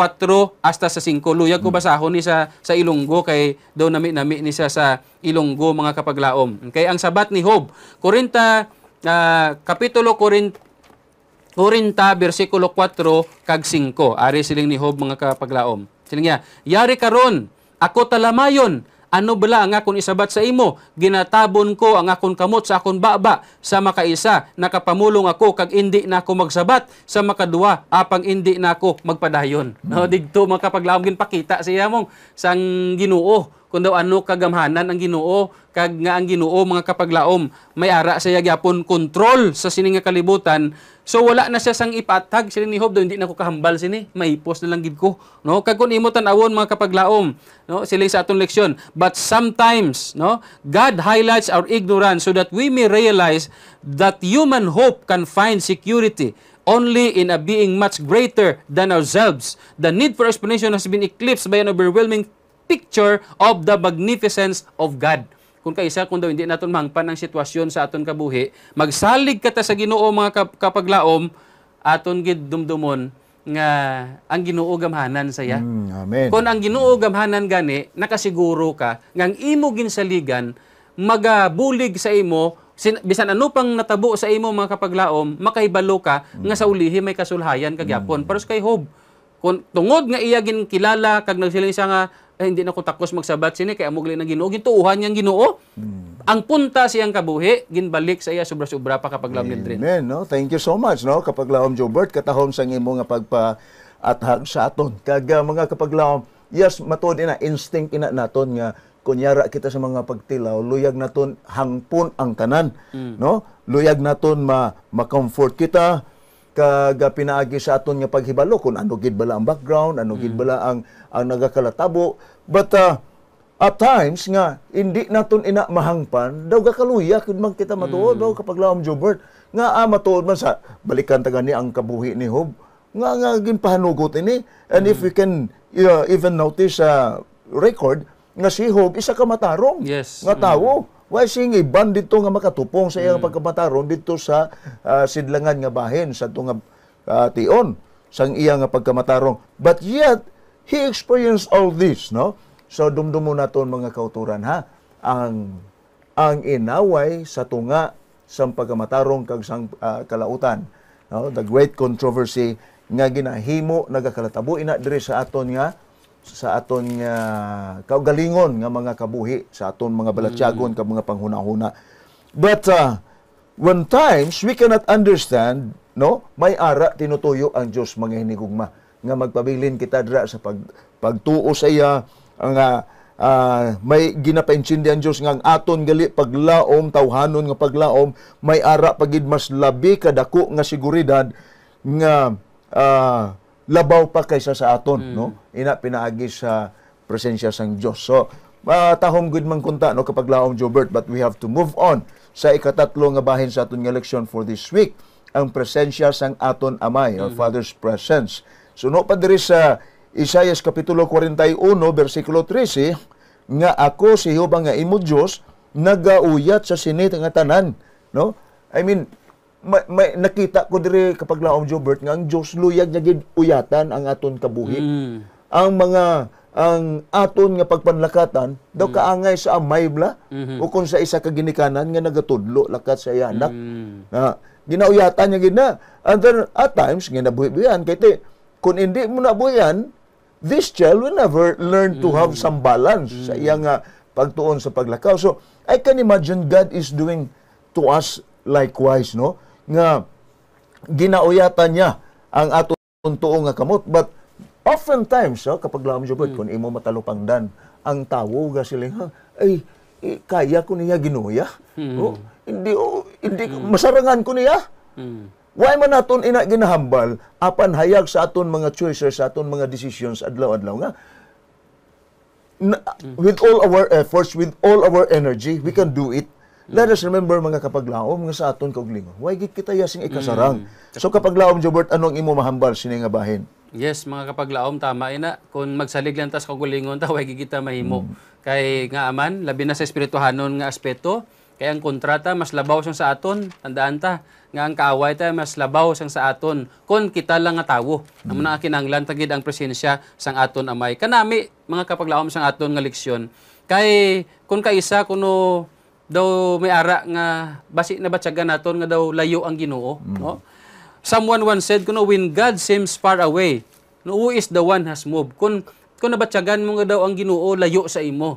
hasta sa 5. Luyag ko basahon ni sa sa Ilonggo kay daw nami-nami ni sa sa Ilonggo mga kapaglaom. Kay ang sabat ni Hob 40 uh, ah, kapitulo 40 40 versikulo 4 kag 5. Ari siling ni Hob mga kapaglaom. Siling niya, Yari karon, ako talamayon, ano bala ang akon isabat sa imo? Ginatabon ko ang akon kamot sa akon baba sa makaisa. Nakapamulong ako kag indi na ako magsabat sa makadua apang indi na ako magpadayon. Mm -hmm. No digto makapaglawom gin pakita siya mong sang Ginoo kun daw ano kagamhanan ang Ginoo kag nga ang Ginoo mga kapaglaom may ara siya gyapon control sa sini nga kalibutan so wala na siya sang ipatag sini ni Job hindi na ko kahambal sini maipos na lang gid ko no kag kun imo tan-awon mga kapaglaom no sila sa aton leksyon but sometimes no God highlights our ignorance so that we may realize that human hope can find security only in a being much greater than ourselves. The need for explanation has been eclipsed by an overwhelming picture of the magnificence of God. Kung kaisa, kung daw hindi naton mangpan ang sitwasyon sa aton kabuhi, magsalig ka ta sa ginoo mga kapaglaom, aton gid dumdumon nga ang Ginoo gamhanan saya. Mm, amen. Kung ang Ginoo gamhanan gani, nakasiguro ka nga ang imo ginsaligan magabulig sa imo sin, bisan ano pang natabo sa imo mga kapaglaom, makahibalo ka mm. nga sa ulihi may kasulhayan kagyapon. Mm. Pero kay Hob, kung tungod nga iya ginkilala kag nagsiling siya nga eh, hindi na ko takos magsabat sini kay amog na ginuo gituuhan yang ginuo hmm. ang punta siyang kabuhi ginbalik sa iya sobra-sobra pa kapag laom nidrin amen no thank you so much no kapag laom Jobert katahom sa imo nga pagpa athag sa aton kag ah, mga kapag laom yes matud ina instinct ina naton nga kunyara kita sa mga pagtilaw luyag naton hangpon ang tanan mm. no luyag naton ma ma-comfort kita kag pinaagi sa aton nga paghibalo kung ano gid bala ang background ano gid mm. bala ang ang nagakalatabo but uh, at times nga hindi naton ina mahangpan daw gakaluya kun man kita matuod mm. daw kapag laom Jobert nga ah, matuod man sa balikan ta ni ang kabuhi ni Hob nga nga ginpahanugot ini and mm. if we can uh, even notice a uh, record nga si Hob isa ka matarong yes. nga tawo mm. Wa singi ban dito nga makatupong sa iyang mm. pagkabataron dito sa uh, sidlangan nga bahin sa tunga uh, ah, tion sang iyang nga pagkamatarong. But yet he experienced all this, no? So dumdumo naton mga kauturan ha ang ang inaway sa tunga sang pagkamatarong kag sang uh, kalautan, no? The great controversy nga ginahimo nagakalatabo ina diri sa aton nga sa aton nga uh, kaugalingon nga mga kabuhi sa aton mga balatyagon mm. ka mga panghunahuna. But uh, when times we cannot understand, no, may ara tinutuyo ang Dios mga hinigugma nga magpabilin kita dira sa pag pagtuo sa iya ang uh, uh may ginapaintsindi ang Dios nga ang aton gali paglaom tawhanon nga paglaom may ara pagid mas labi kadako nga siguridad nga uh, labaw pa kaysa sa aton, mm. no? Ina pinaagi sa presensya sang Dios. So, uh, tahong good man kunta no kapag laom Jobert, but we have to move on sa ikatatlo nga bahin sa aton nga leksyon for this week, ang presensya sang aton amay, mm. our Father's presence. So, no pa diri sa Isaiah kapitulo 41 bersikulo 13 nga ako si Jehova nga imo Dios nagauyat sa sinit nga tanan, no? I mean, may, may, nakita ko dire kapag laom Jobert nga ang Dios luyag niya gid uyatan ang aton kabuhi. Mm. Ang mga ang aton nga pagpanlakatan mm. daw kaangay sa amayla mm-hmm. o kung sa isa ka ginikanan nga nagatudlo lakat sa yanak. Mm. Na ah, ginauyatan niya gid na. And then, at times nga nabuhian kay te kung hindi mo nabuhian this child will never learn to mm. have some balance mm. sa iyang uh, pagtuon sa paglakaw. So, I can imagine God is doing to us likewise, no? nga ginauyatan niya ang aton tuong nga kamot but oftentimes oh, kapag laom jud mm. kun imo matalupang dan ang tawo ga ha ay kaya ko niya ginuya mm. oh, hindi oh, hindi mm. masarangan ko niya mm. Why man naton ina ginahambal apan hayag sa aton mga choices sa aton mga decisions adlaw-adlaw nga na, mm. with all our efforts with all our energy we can do it Let us remember mga kapaglaom nga sa aton kog lingon. Why gid kita yasing ikasarang? Mm. So kapaglaom Jobert anong imo mahambal sini nga bahin? Yes, mga kapaglaom tama ina kun magsalig lang tas kog lingon ta why kita mahimo. Mm. Kay nga aman labi na sa espirituhanon nga aspeto kay ang kontrata mas labaw sang sa aton tandaan ta nga ang kaaway ta mas labaw sang sa aton kon kita lang nga tawo mm. amo na kinahanglan tagid ang presensya sang aton amay kanami mga kapaglaom sang aton nga leksyon kay kun kaisa kuno daw may ara nga basi na batyaga naton nga daw layo ang Ginoo mm. no someone once said kuno when God seems far away no who is the one has moved kun kun nabatyagan mo nga daw ang Ginoo layo sa imo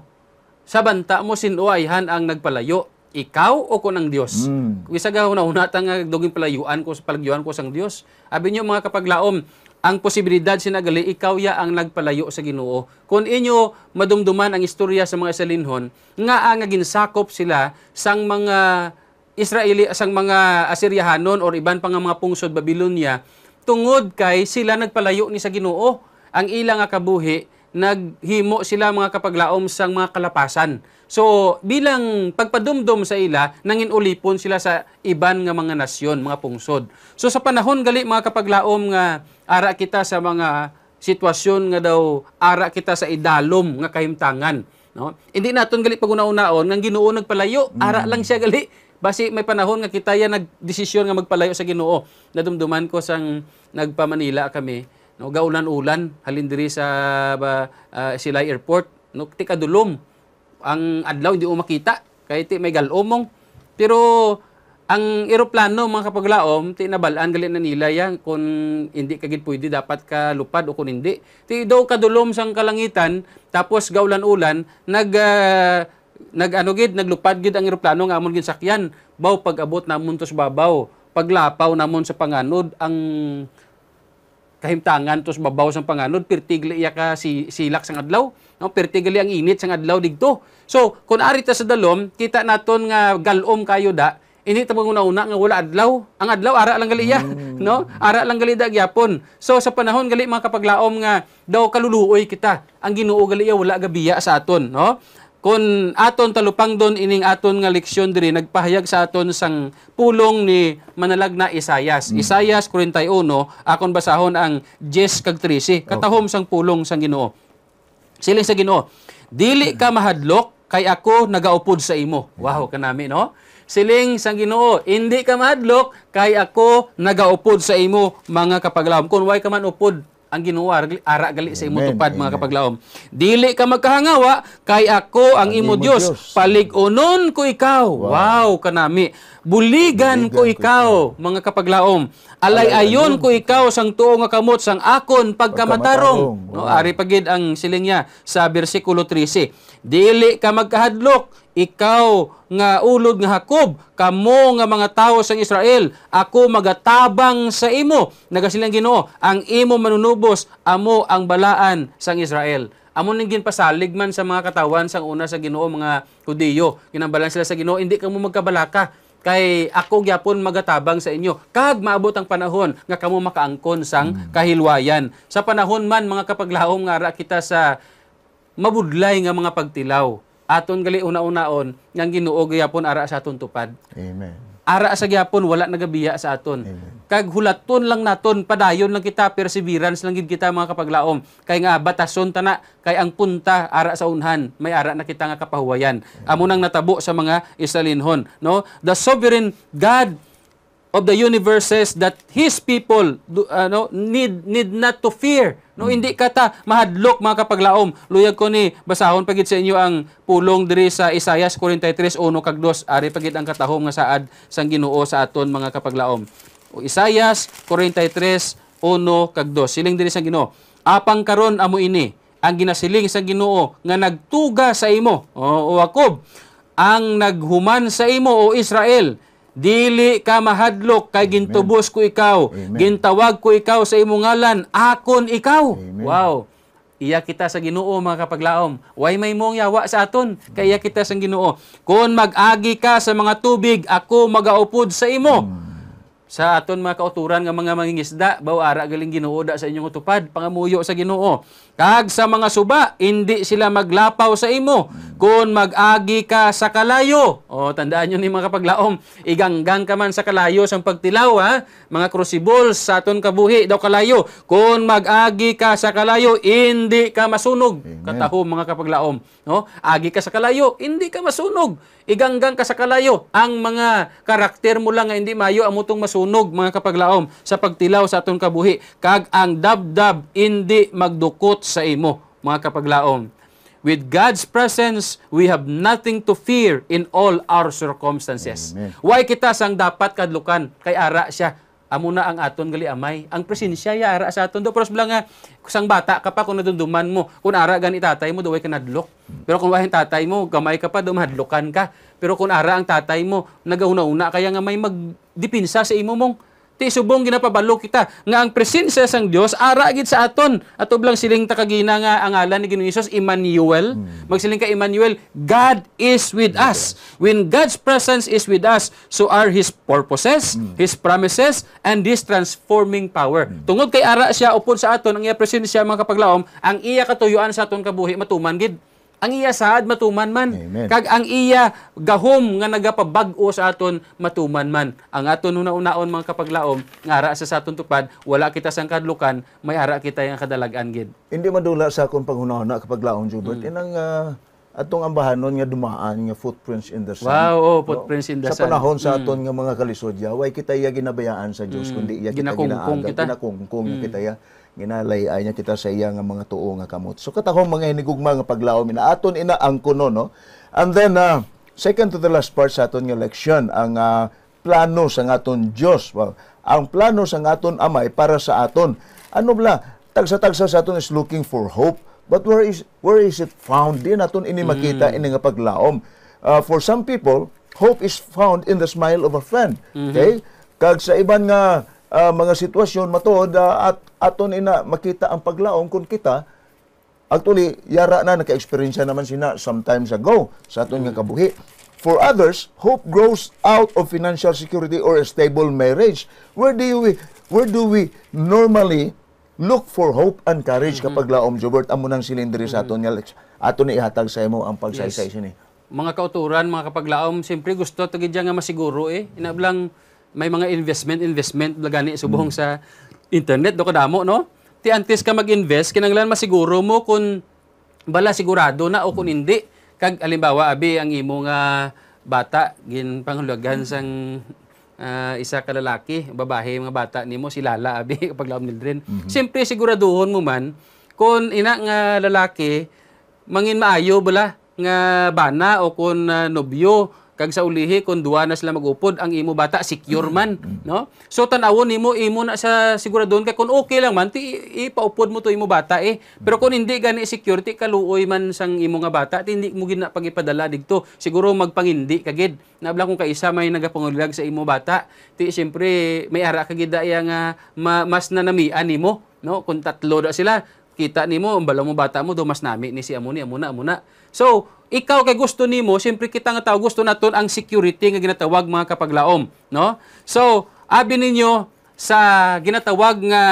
sa banta mo sinuayhan ang nagpalayo ikaw o kun ang Dios mm. bisag una una ta nga dugin palayuan ko sa palagyuan ko sang Dios abi nyo mga kapaglaom ang posibilidad sinagali ikaw ya ang nagpalayo sa Ginoo kun inyo madumduman ang istorya sa mga salinhon nga ang ginsakop sila sang mga Israeli sang mga Asiryahanon or iban pang mga pungsod Babilonia tungod kay sila nagpalayo ni sa Ginoo ang ila nga kabuhi naghimo sila mga kapaglaom sang mga kalapasan. So, bilang pagpadumdum sa ila, nangin ulipon sila sa iban nga mga nasyon, mga pungsod. So, sa panahon gali mga kapaglaom nga ara kita sa mga sitwasyon nga daw ara kita sa idalom nga kahimtangan. No? Hindi naton gali paguna-unaon, nga Ginoo nagpalayo, ara mm. lang siya gali Basi may panahon nga kita yan nagdesisyon nga magpalayo sa Ginoo. Nadumduman ko sang nagpamanila kami no gaulan-ulan halin diri sa uh, Silay Airport no ti kadulom ang adlaw hindi umakita kay ti may galomong pero ang eroplano mga kapaglaom ti nabalaan gali na nila yan kung hindi kagid pwede dapat ka lupad o kung hindi ti daw kadulom sang kalangitan tapos gaulan-ulan nag uh, nag ano gid naglupad gid ang eroplano nga amon gin sakyan baw pag-abot namon to babaw paglapaw namon sa panganod ang kahimtangan tos babaw sang panganod pertigli iya ka si silak sang adlaw no pertigli ang init sang adlaw digto so kun ari ta sa dalom kita naton nga galom kayo da ini ta una una nga wala adlaw ang adlaw ara lang gali iya mm. no ara lang gali da gyapon so sa panahon gali mga kapaglaom nga daw kaluluoy kita ang ginuo gali iya wala gabiya sa aton no kung aton talupang don ining aton nga leksyon diri nagpahayag sa aton sang pulong ni manalag na Isayas. Mm. Isayas 41 akon basahon ang 10 kag 13 katahom okay. sang pulong sang Ginoo. Siling sa Ginoo, dili ka mahadlok kay ako nagaupod sa imo. Wow mm. kanami no? siling sang Ginoo, hindi ka madlok kay ako nagaupod sa imo mga kapaglawom. Kun way ka man upod ang Ginoo ara gali sa imo tupad mga kapaglaom. Dili ka magkahangawa kay ako ang, imo Dios. palig-onon ko ikaw. Wow, wow kanami. Buligan, Buligan ko ikaw, ko. mga kapaglaom. Alay ayon ko ikaw sang tuo nga kamot sang akon pagkamatarong. No, ari pagid ang siling niya sa bersikulo 13. Dili ka magkahadlok ikaw nga ulod nga Hakob, kamo nga mga tao sang Israel, ako magatabang sa imo. Nagasilang Ginoo, ang imo manunubos, amo ang balaan sang Israel. Amo ning ginpasalig man sa mga katawan sang una sa Ginoo mga Hudiyo. Ginambalan sila sa Ginoo, hindi kamo magkabalaka kay ako gyapon magatabang sa inyo kag maabot ang panahon nga kamo makaangkon sang mm. kahilwayan sa panahon man mga kapaglaom nga ara kita sa mabudlay nga mga pagtilaw aton gali una-unaon nga Ginoo gyapon ara sa aton tupad amen Ara sa gyapon wala nagabiya sa aton. Amen. Kag hulaton lang naton, padayon lang kita, perseverance lang gid kita mga kapaglaom. Kay nga batason tana kay ang punta ara sa unhan, may ara na kita nga kapahuwayan. Amo nang natabo sa mga isalinhon no? The sovereign God of the universes that his people do, uh, no, need need not to fear No hindi kata mahadlok mga kapaglaom. Luyag ko ni basahon pagid sa inyo ang pulong diri sa Isaias 43:1 kag 2 ari pagid ang katahom nga saad sang Ginoo sa aton mga kapaglaom. O Isaias 43:1 kag 2 siling diri sa Ginoo. Apang karon amo ini ang ginasiling sa Ginoo nga nagtuga sa imo o, o Jacob ang naghuman sa imo o Israel dili ka mahadlok kay gintubos ko ikaw Amen. gintawag ko ikaw sa imong ngalan akon ikaw Amen. wow iya kita sa Ginoo mga kapaglaom way may mong yawa sa aton kaya kita sa Ginoo kun magagi ka sa mga tubig ako magaupod sa imo hmm sa aton mga kauturan nga mga mangingisda baw ara galing Ginoo da sa inyong utupad pangamuyo sa Ginoo kag sa mga suba indi sila maglapaw sa imo hmm. Kung mag-agi ka sa kalayo, o tandaan nyo ni mga kapaglaom, iganggang ka man sa kalayo sa pagtilaw, ha? mga crucibles, sa aton kabuhi daw kalayo. Kung mag-agi ka sa kalayo, hindi ka masunog. Amen. Kataho mga kapaglaom. No? Agi ka sa kalayo, hindi ka masunog. Iganggang ka sa kalayo. Ang mga karakter mo lang nga hindi mayo, amutong masunog mga kapaglaom sa pagtilaw sa aton kabuhi. Kag ang dab-dab, hindi magdukot sa imo mga kapaglaom. With God's presence, we have nothing to fear in all our circumstances. Amen. Why kita sang dapat kadlukan? Kay ara siya. Amo na ang aton gali amay. Ang presensya ya ara sa aton. Do pero lang nga kusang bata ka pa kung nadunduman mo. Kung ara gani tatay mo duway ka nadlok. Pero kung wahin tatay mo gamay ka pa do mahadlokan ka. Pero kung ara ang tatay mo nagahuna-una kaya nga may magdepensa sa imo mong Ti subong ginapabalo kita nga ang presensya sang Dios ara gid sa aton. at blang siling takagina nga ang ngalan ni Ginoo Jesus Emmanuel. Hmm. Magsiling ka Emmanuel, God is with us. When God's presence is with us, so are his purposes, hmm. his promises and his transforming power. Hmm. Tungod kay ara siya upod sa aton ang iya presensya mga kapaglaom, ang iya katuyuan sa aton kabuhi matuman gid. Ang iya saad matuman man. Amen. Kag ang iya gahom nga nagapabag-o sa aton matuman man. Ang aton una-unaon mga kapaglaom nga ara sa saton tupad wala kita sang kadlukan may ara kita yang kadalag-an gid. Hindi madula sa akon panghunahuna kapaglaom Jubert. Mm. Inang uh, atong ambahanon nga dumaan nga footprints in the sand. Wow, oh, footprints in the sa sand. Sa panahon sa mm. aton mm. nga mga kalisodya, way kita iya ginabayaan sa Dios mm. kundi iya kita ginakungkong kita. Ginakungkong mm. kita iya ginalayaay niya kita sa iya nga mga tuo nga kamot. So katahong mga inigugma nga paglaom ina aton ina ang kuno no. And then uh, second to the last part sa aton nga leksyon ang uh, plano sa aton Dios. Well, ang plano sa aton Ama para sa aton. Ano bla? Tagsa-tagsa sa aton is looking for hope But where is where is it found? Di naton ini makita mm. ini nga paglaom. Uh, for some people, hope is found in the smile of a friend. Mm-hmm. Okay? Kag sa iban nga uh, mga sitwasyon matod uh, at aton ina makita ang paglaom kun kita actually yara na naka-experience naman sina sometimes ago sa aton mm-hmm. nga mm. kabuhi. For others, hope grows out of financial security or a stable marriage. Where do we where do we normally look for hope and courage mm-hmm. kapag laom Jobert amo nang silindri sa aton mm-hmm. ato ni ihatag sa imo ang pagsaysay yes. mga kauturan mga kapaglaom siyempre gusto to gidya nga masiguro eh inablang may mga investment investment lagani subuhong mm-hmm. sa internet do kadamo no ti antes ka mag-invest kinanglan masiguro mo kung bala sigurado na o kung mm. hindi kag alimbawa abi ang imo nga bata gin panghulugan mm. sang uh, isa ka lalaki, babae, mga bata nimo si Lala abi kapag laom nildren. Mm-hmm. Siyempre siguraduhon mo man kung ina nga lalaki mangin maayo bala nga bana o kung uh, nobyo kag sa ulihi kun duwa na sila magupod ang imo bata secure man no so tanawon nimo imo na sa siguradon kay kung okay lang man ti ipaupod mo to imo bata eh pero kun hindi gani security kaluoy man sang imo nga bata ti hindi mo gina pagipadala didto siguro magpangindi kagid nabla kung kaisa may nagapangulag sa imo bata ti syempre may ara kagid nga uh, ma, mas nanamian nimo no kun tatlo da sila kita nimo ang balaw mo bata mo do mas nami ni si amo Amuna, amo so ikaw kay gusto nimo siyempre kita nga tao gusto naton ang security nga ginatawag mga kapaglaom no so abi ninyo sa ginatawag nga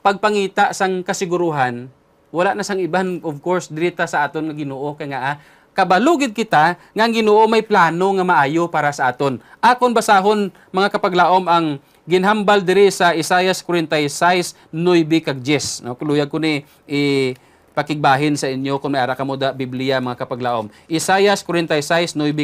pagpangita sang kasiguruhan wala na sang iban of course drita sa aton nga Ginoo kay nga ah, kabalugid kita nga ang Ginoo may plano nga maayo para sa aton akon basahon mga kapaglaom ang ginhambal diri sa Isaiah 46:9 kag 10. No, kuluyag ko ni i pakigbahin sa inyo kung may ara kamo da Biblia mga kapaglaom. Isaiah 46:9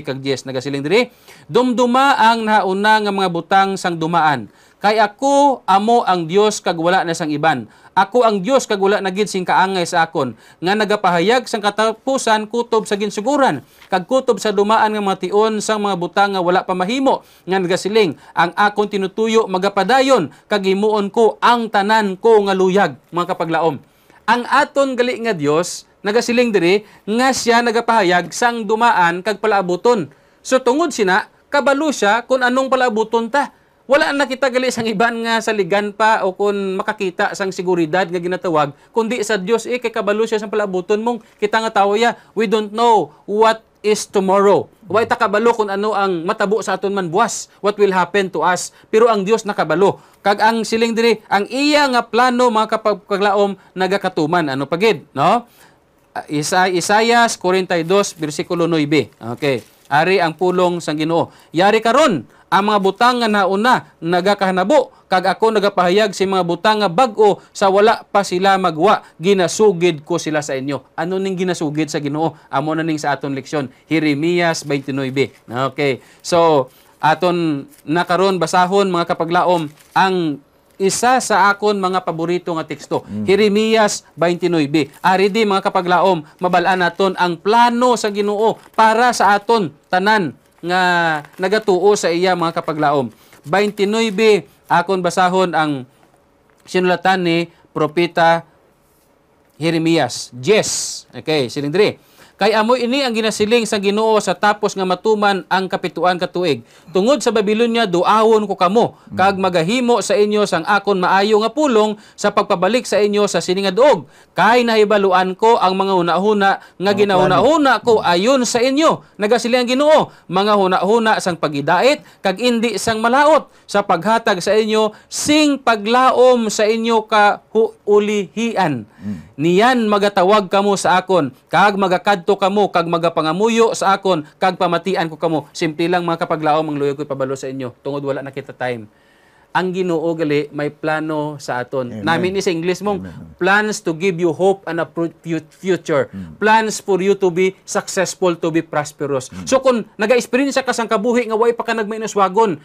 kag 10 nagasiling diri, dumduma ang nauna nga mga butang sang dumaan. Kay ako amo ang Dios kag wala na sang iban. Ako ang Dios kag wala na gid sing kaangay sa akon nga nagapahayag sang katapusan kutob sa ginsuguran kag kutob sa dumaan nga mga tion sang mga butang nga wala pa mahimo nga nagasiling ang akon tinutuyo magapadayon kag himuon ko ang tanan ko nga luyag mga kapaglaom. Ang aton gali nga Dios nagasiling diri nga siya nagapahayag sang dumaan kag palaabuton. So tungod sina kabalo siya kung anong palaabuton ta wala na kita gali sang iban nga sa ligan pa o kun makakita sang seguridad nga ginatawag kundi sa Dios eh kay kabalo siya sang palabuton mong kita nga tawo ya we don't know what is tomorrow. Wa ta kabalo kun ano ang matabo sa aton man buwas, what will happen to us. Pero ang Dios nakabalo. Kag ang siling diri, ang iya nga plano mga kapaglaom nagakatuman ano pagid, no? Isaiah Isaias 42 bersikulo 9. Okay. Ari ang pulong sang Ginoo. Yari karon ang mga butanga nauna nagakahanabo kag ako nagapahayag si mga butanga bag-o sa wala pa sila magwa ginasugid ko sila sa inyo ano ning ginasugid sa Ginoo amo na ning sa aton leksyon Jeremias 29 okay so aton nakaron basahon mga kapaglaom ang isa sa akon mga paborito nga teksto. Mm. Jeremias 29 Ari di mga kapaglaom, mabalaan aton ang plano sa Ginoo para sa aton tanan nga nagatuo sa iya mga kapaglaom. 29 akon basahon ang sinulatan ni propeta Jeremias. Yes. Okay, silindri. Kay amoy ini ang ginasiling sa Ginoo sa tapos nga matuman ang kapituan ka tuig. Tungod sa Babilonya duawon ko kamo kag magahimo sa inyo sang akon maayo nga pulong sa pagpabalik sa inyo sa siningaduog. Kay nahibaluan ko ang mga hunahuna nga ginahunahuna ko ayon sa inyo. Nagasili ang Ginoo mga hunahuna sang pagidait kag indi sang malaot sa paghatag sa inyo sing paglaom sa inyo ka ulihian. Hmm. Niyan magatawag kamo sa akon kag magakadto mato kamo kag magapangamuyo sa akon kag pamatian ko kamo simple lang mga kapaglaom ang luyo ko pabalo sa inyo tungod wala nakita time ang Ginoo gali may plano sa aton. Amen. Namin is English mong Amen. plans to give you hope and a future. Hmm. Plans for you to be successful, to be prosperous. Hmm. So kun naga-experience ka sang kabuhi nga way pa ka nagmainuswagon,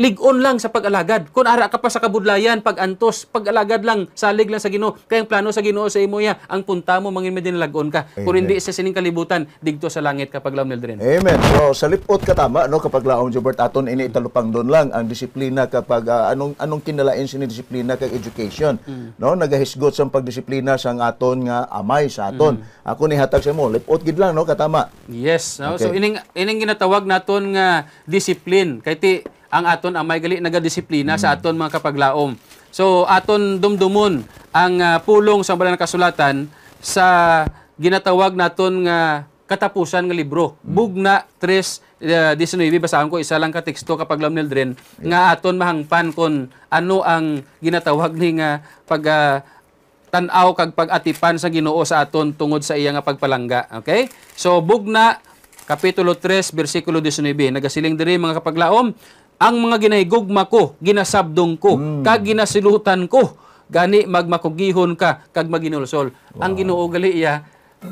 ligon lang sa pag-alagad. Kung ara ka pa sa kabudlayan, pag-antos, pag-alagad lang, salig lang sa Ginoo. Kaya ang plano sa Ginoo sa imo ya, ang punta mo mangin medin lagon ka. Kung hindi sa sining kalibutan, digto sa langit kapag lamnel din. Amen. So sa lipot ka tama no kapag laom Jobert aton ini italupang don lang ang disiplina kapag uh, anong anong kinalain sini disiplina kag education. Mm. No nagahisgot sa pagdisiplina sang aton nga amay sa aton. Mm. Ako ni hatag sa imo lipot gid lang no katama. Yes, no? Okay. so ining ining ginatawag naton nga discipline kay ti ang aton ang may gali nagadisiplina mm. sa aton mga kapaglaom. So aton dumdumon ang uh, pulong sa Balan Kasulatan sa ginatawag naton nga katapusan nga libro. Mm. Bugna 3.19, uh, ah, basahan ko isa lang ka teksto kapag lamnil dren yeah. nga aton mahangpan kon ano ang ginatawag ni nga pag uh, tanaw kag pag-atipan sa Ginoo sa aton tungod sa iya nga pagpalangga. Okay? So bugna Kapitulo 3, versikulo 19. Nagasiling diri mga kapaglaom, ang mga ginaigugma ko, ginasabdong ko, mm. kag ginasilutan ko, gani magmakugihon ka, kag maginulsol. Wow. Ang ginoo gali iya,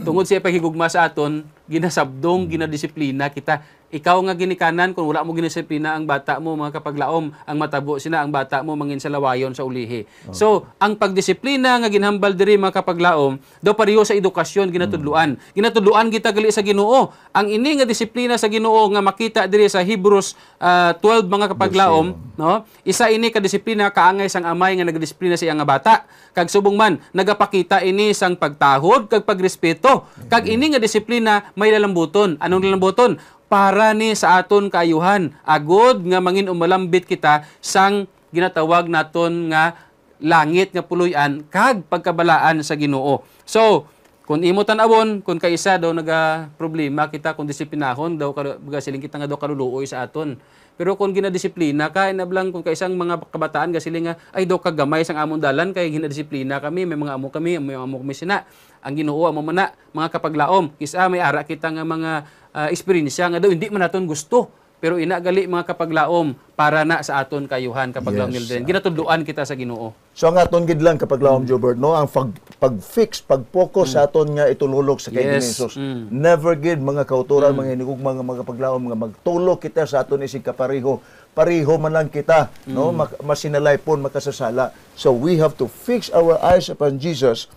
tungod siya pagigugma sa aton, ginasabdong, hmm. ginadisiplina kita ikaw nga ginikanan kung wala mo ginisipina ang bata mo mga kapaglaom ang matabo sina ang bata mo mangin sa lawayon sa ulihi okay. Oh. so ang pagdisiplina nga ginhambal diri mga kapaglaom do pareho sa edukasyon ginatudluan mm. ginatudluan kita gali sa Ginoo ang ini nga disiplina sa Ginoo nga makita diri sa Hebrews uh, ah, 12 mga kapaglaom no isa ini ka disiplina kaangay sang amay nga nagdisiplina sa iya nga bata kag subong man nagapakita ini sang pagtahod kag pagrespeto kag hmm. ini nga disiplina may lalambuton anong lalambuton para ni sa aton kayuhan Agod nga mangin umalambit kita sang ginatawag naton nga langit nga puloy-an kag pagkabalaan sa Ginoo. So, kun imo tan-awon kung kaisa daw naga problema kita kun disiplinahon daw kag siling kita nga daw kaluluoy sa aton. Pero kung ginadisiplina ka inablang kung kaisang mga kabataan gasiling nga ay daw kagamay sang among dalan kay ginadisiplina kami may mga amo kami may mga amo kami sina. Ang Ginoo amo man mga kapaglaom. Kisa may ara kita nga mga uh, experience nga daw hindi man naton gusto pero inagali mga kapaglaom para na sa aton kayuhan kapaglaom yes. nila din. Ah, Ginatudloan kita sa Ginoo. So ang aton gid lang kapaglaom mm. no ang pag, pag-fix, pag-focus mm. sa aton nga itululok sa kay yes. Jesus. Mm. Never gid mga kauturan mm. mga inigog mga magapaglaom nga magtulog kita sa aton isig kapariho. Pareho man lang kita mm. no Mak- masinalay pon makasasala. So we have to fix our eyes upon Jesus.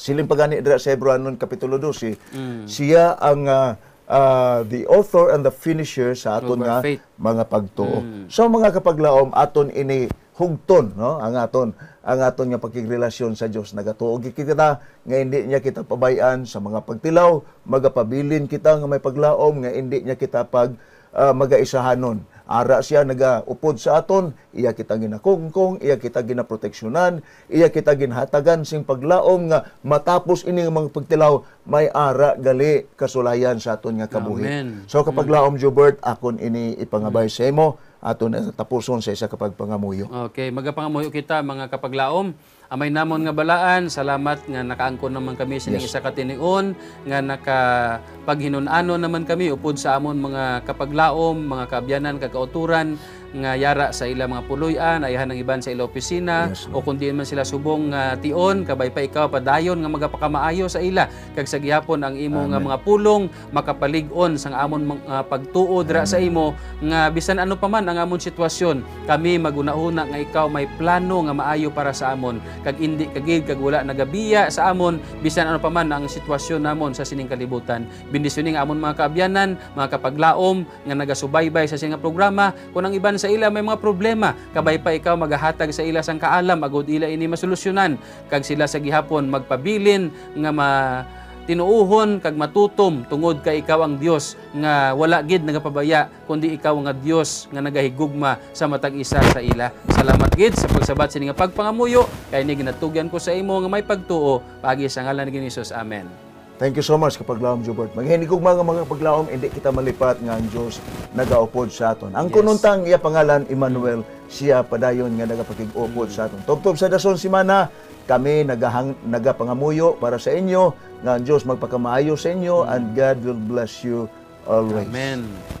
Siling pagani dira sa Hebreanon kapitulo 12. Mm. Siya ang uh, uh, the author and the finisher sa aton nga mga pagtuo. Mm. So mga kapaglaom aton ini hugton no ang aton ang aton nga pakigrelasyon sa Dios nagatuo kita nga hindi niya kita pabayan sa mga pagtilaw magapabilin kita nga may paglaom nga hindi niya kita pag uh, magaisahanon Ara siya nagaupod sa aton, iya kita ginakongkong, iya kita ginaproteksyonan, iya kita ginhatagan sing paglaom nga matapos ini nga mga pagtilaw may ara gali kasulayan sa aton nga kabuhi. Amen. So kapag mm. laom Jobert akon ini ipangabay sa imo aton tapuson sa isa kapag pangamuyo. Okay, magapangamuyo kita mga kapaglaom. Amay namon nga balaan, salamat nga nakaangkon naman kami sa yes. isa katinuon nga nakapaghinun-ano naman kami upod sa amon mga kapaglaom, mga kaabyanan, kakauturan nga yara sa ila mga puloyan ayahan ng iban sa ila opisina yes, o kundi man sila subong nga uh, tion kabay pa ikaw padayon nga magapakamaayo sa ila kag sa gihapon ang imo nga mga pulong makapalig-on sang amon uh, ah, pagtuod ra sa imo nga bisan ano pa man ang amon sitwasyon kami maguna-una nga ikaw may plano nga maayo para sa amon kag indi kagid kag wala nagabiya sa amon bisan ano pa man ang sitwasyon namon sa sining kalibutan bindisyoning amon mga kaabyanan mga kapaglaom nga nagasubaybay sa sining programa kun ang iban sa ila may mga problema, kabay pa ikaw magahatag sa ila sang kaalam, agud ila ini masolusyonan, kag sila sa gihapon magpabilin nga ma tinuuhon kag matutom tungod kay ikaw ang Dios nga wala gid nagapabaya kundi ikaw nga Dios nga nagahigugma sa matag isa sa ila. Salamat gid sa pagsabat sini nga pagpangamuyo kay ni ginatugyan ko sa imo nga may pagtuo pagi sa ngalan ni Hesus. Amen. Thank you so much kapaglaom Jobert. Maghinig mga mga paglaom indi kita malipat nga ang Dios nagaupod sa aton. Ang yes. kununtang iya pangalan Emmanuel siya padayon nga nagapakig-upod mm. sa aton. Tugtob sa dason simana kami nagahang nagapangamuyo para sa inyo nga ang Dios magpakamaayo sa inyo mm. and God will bless you always. Amen.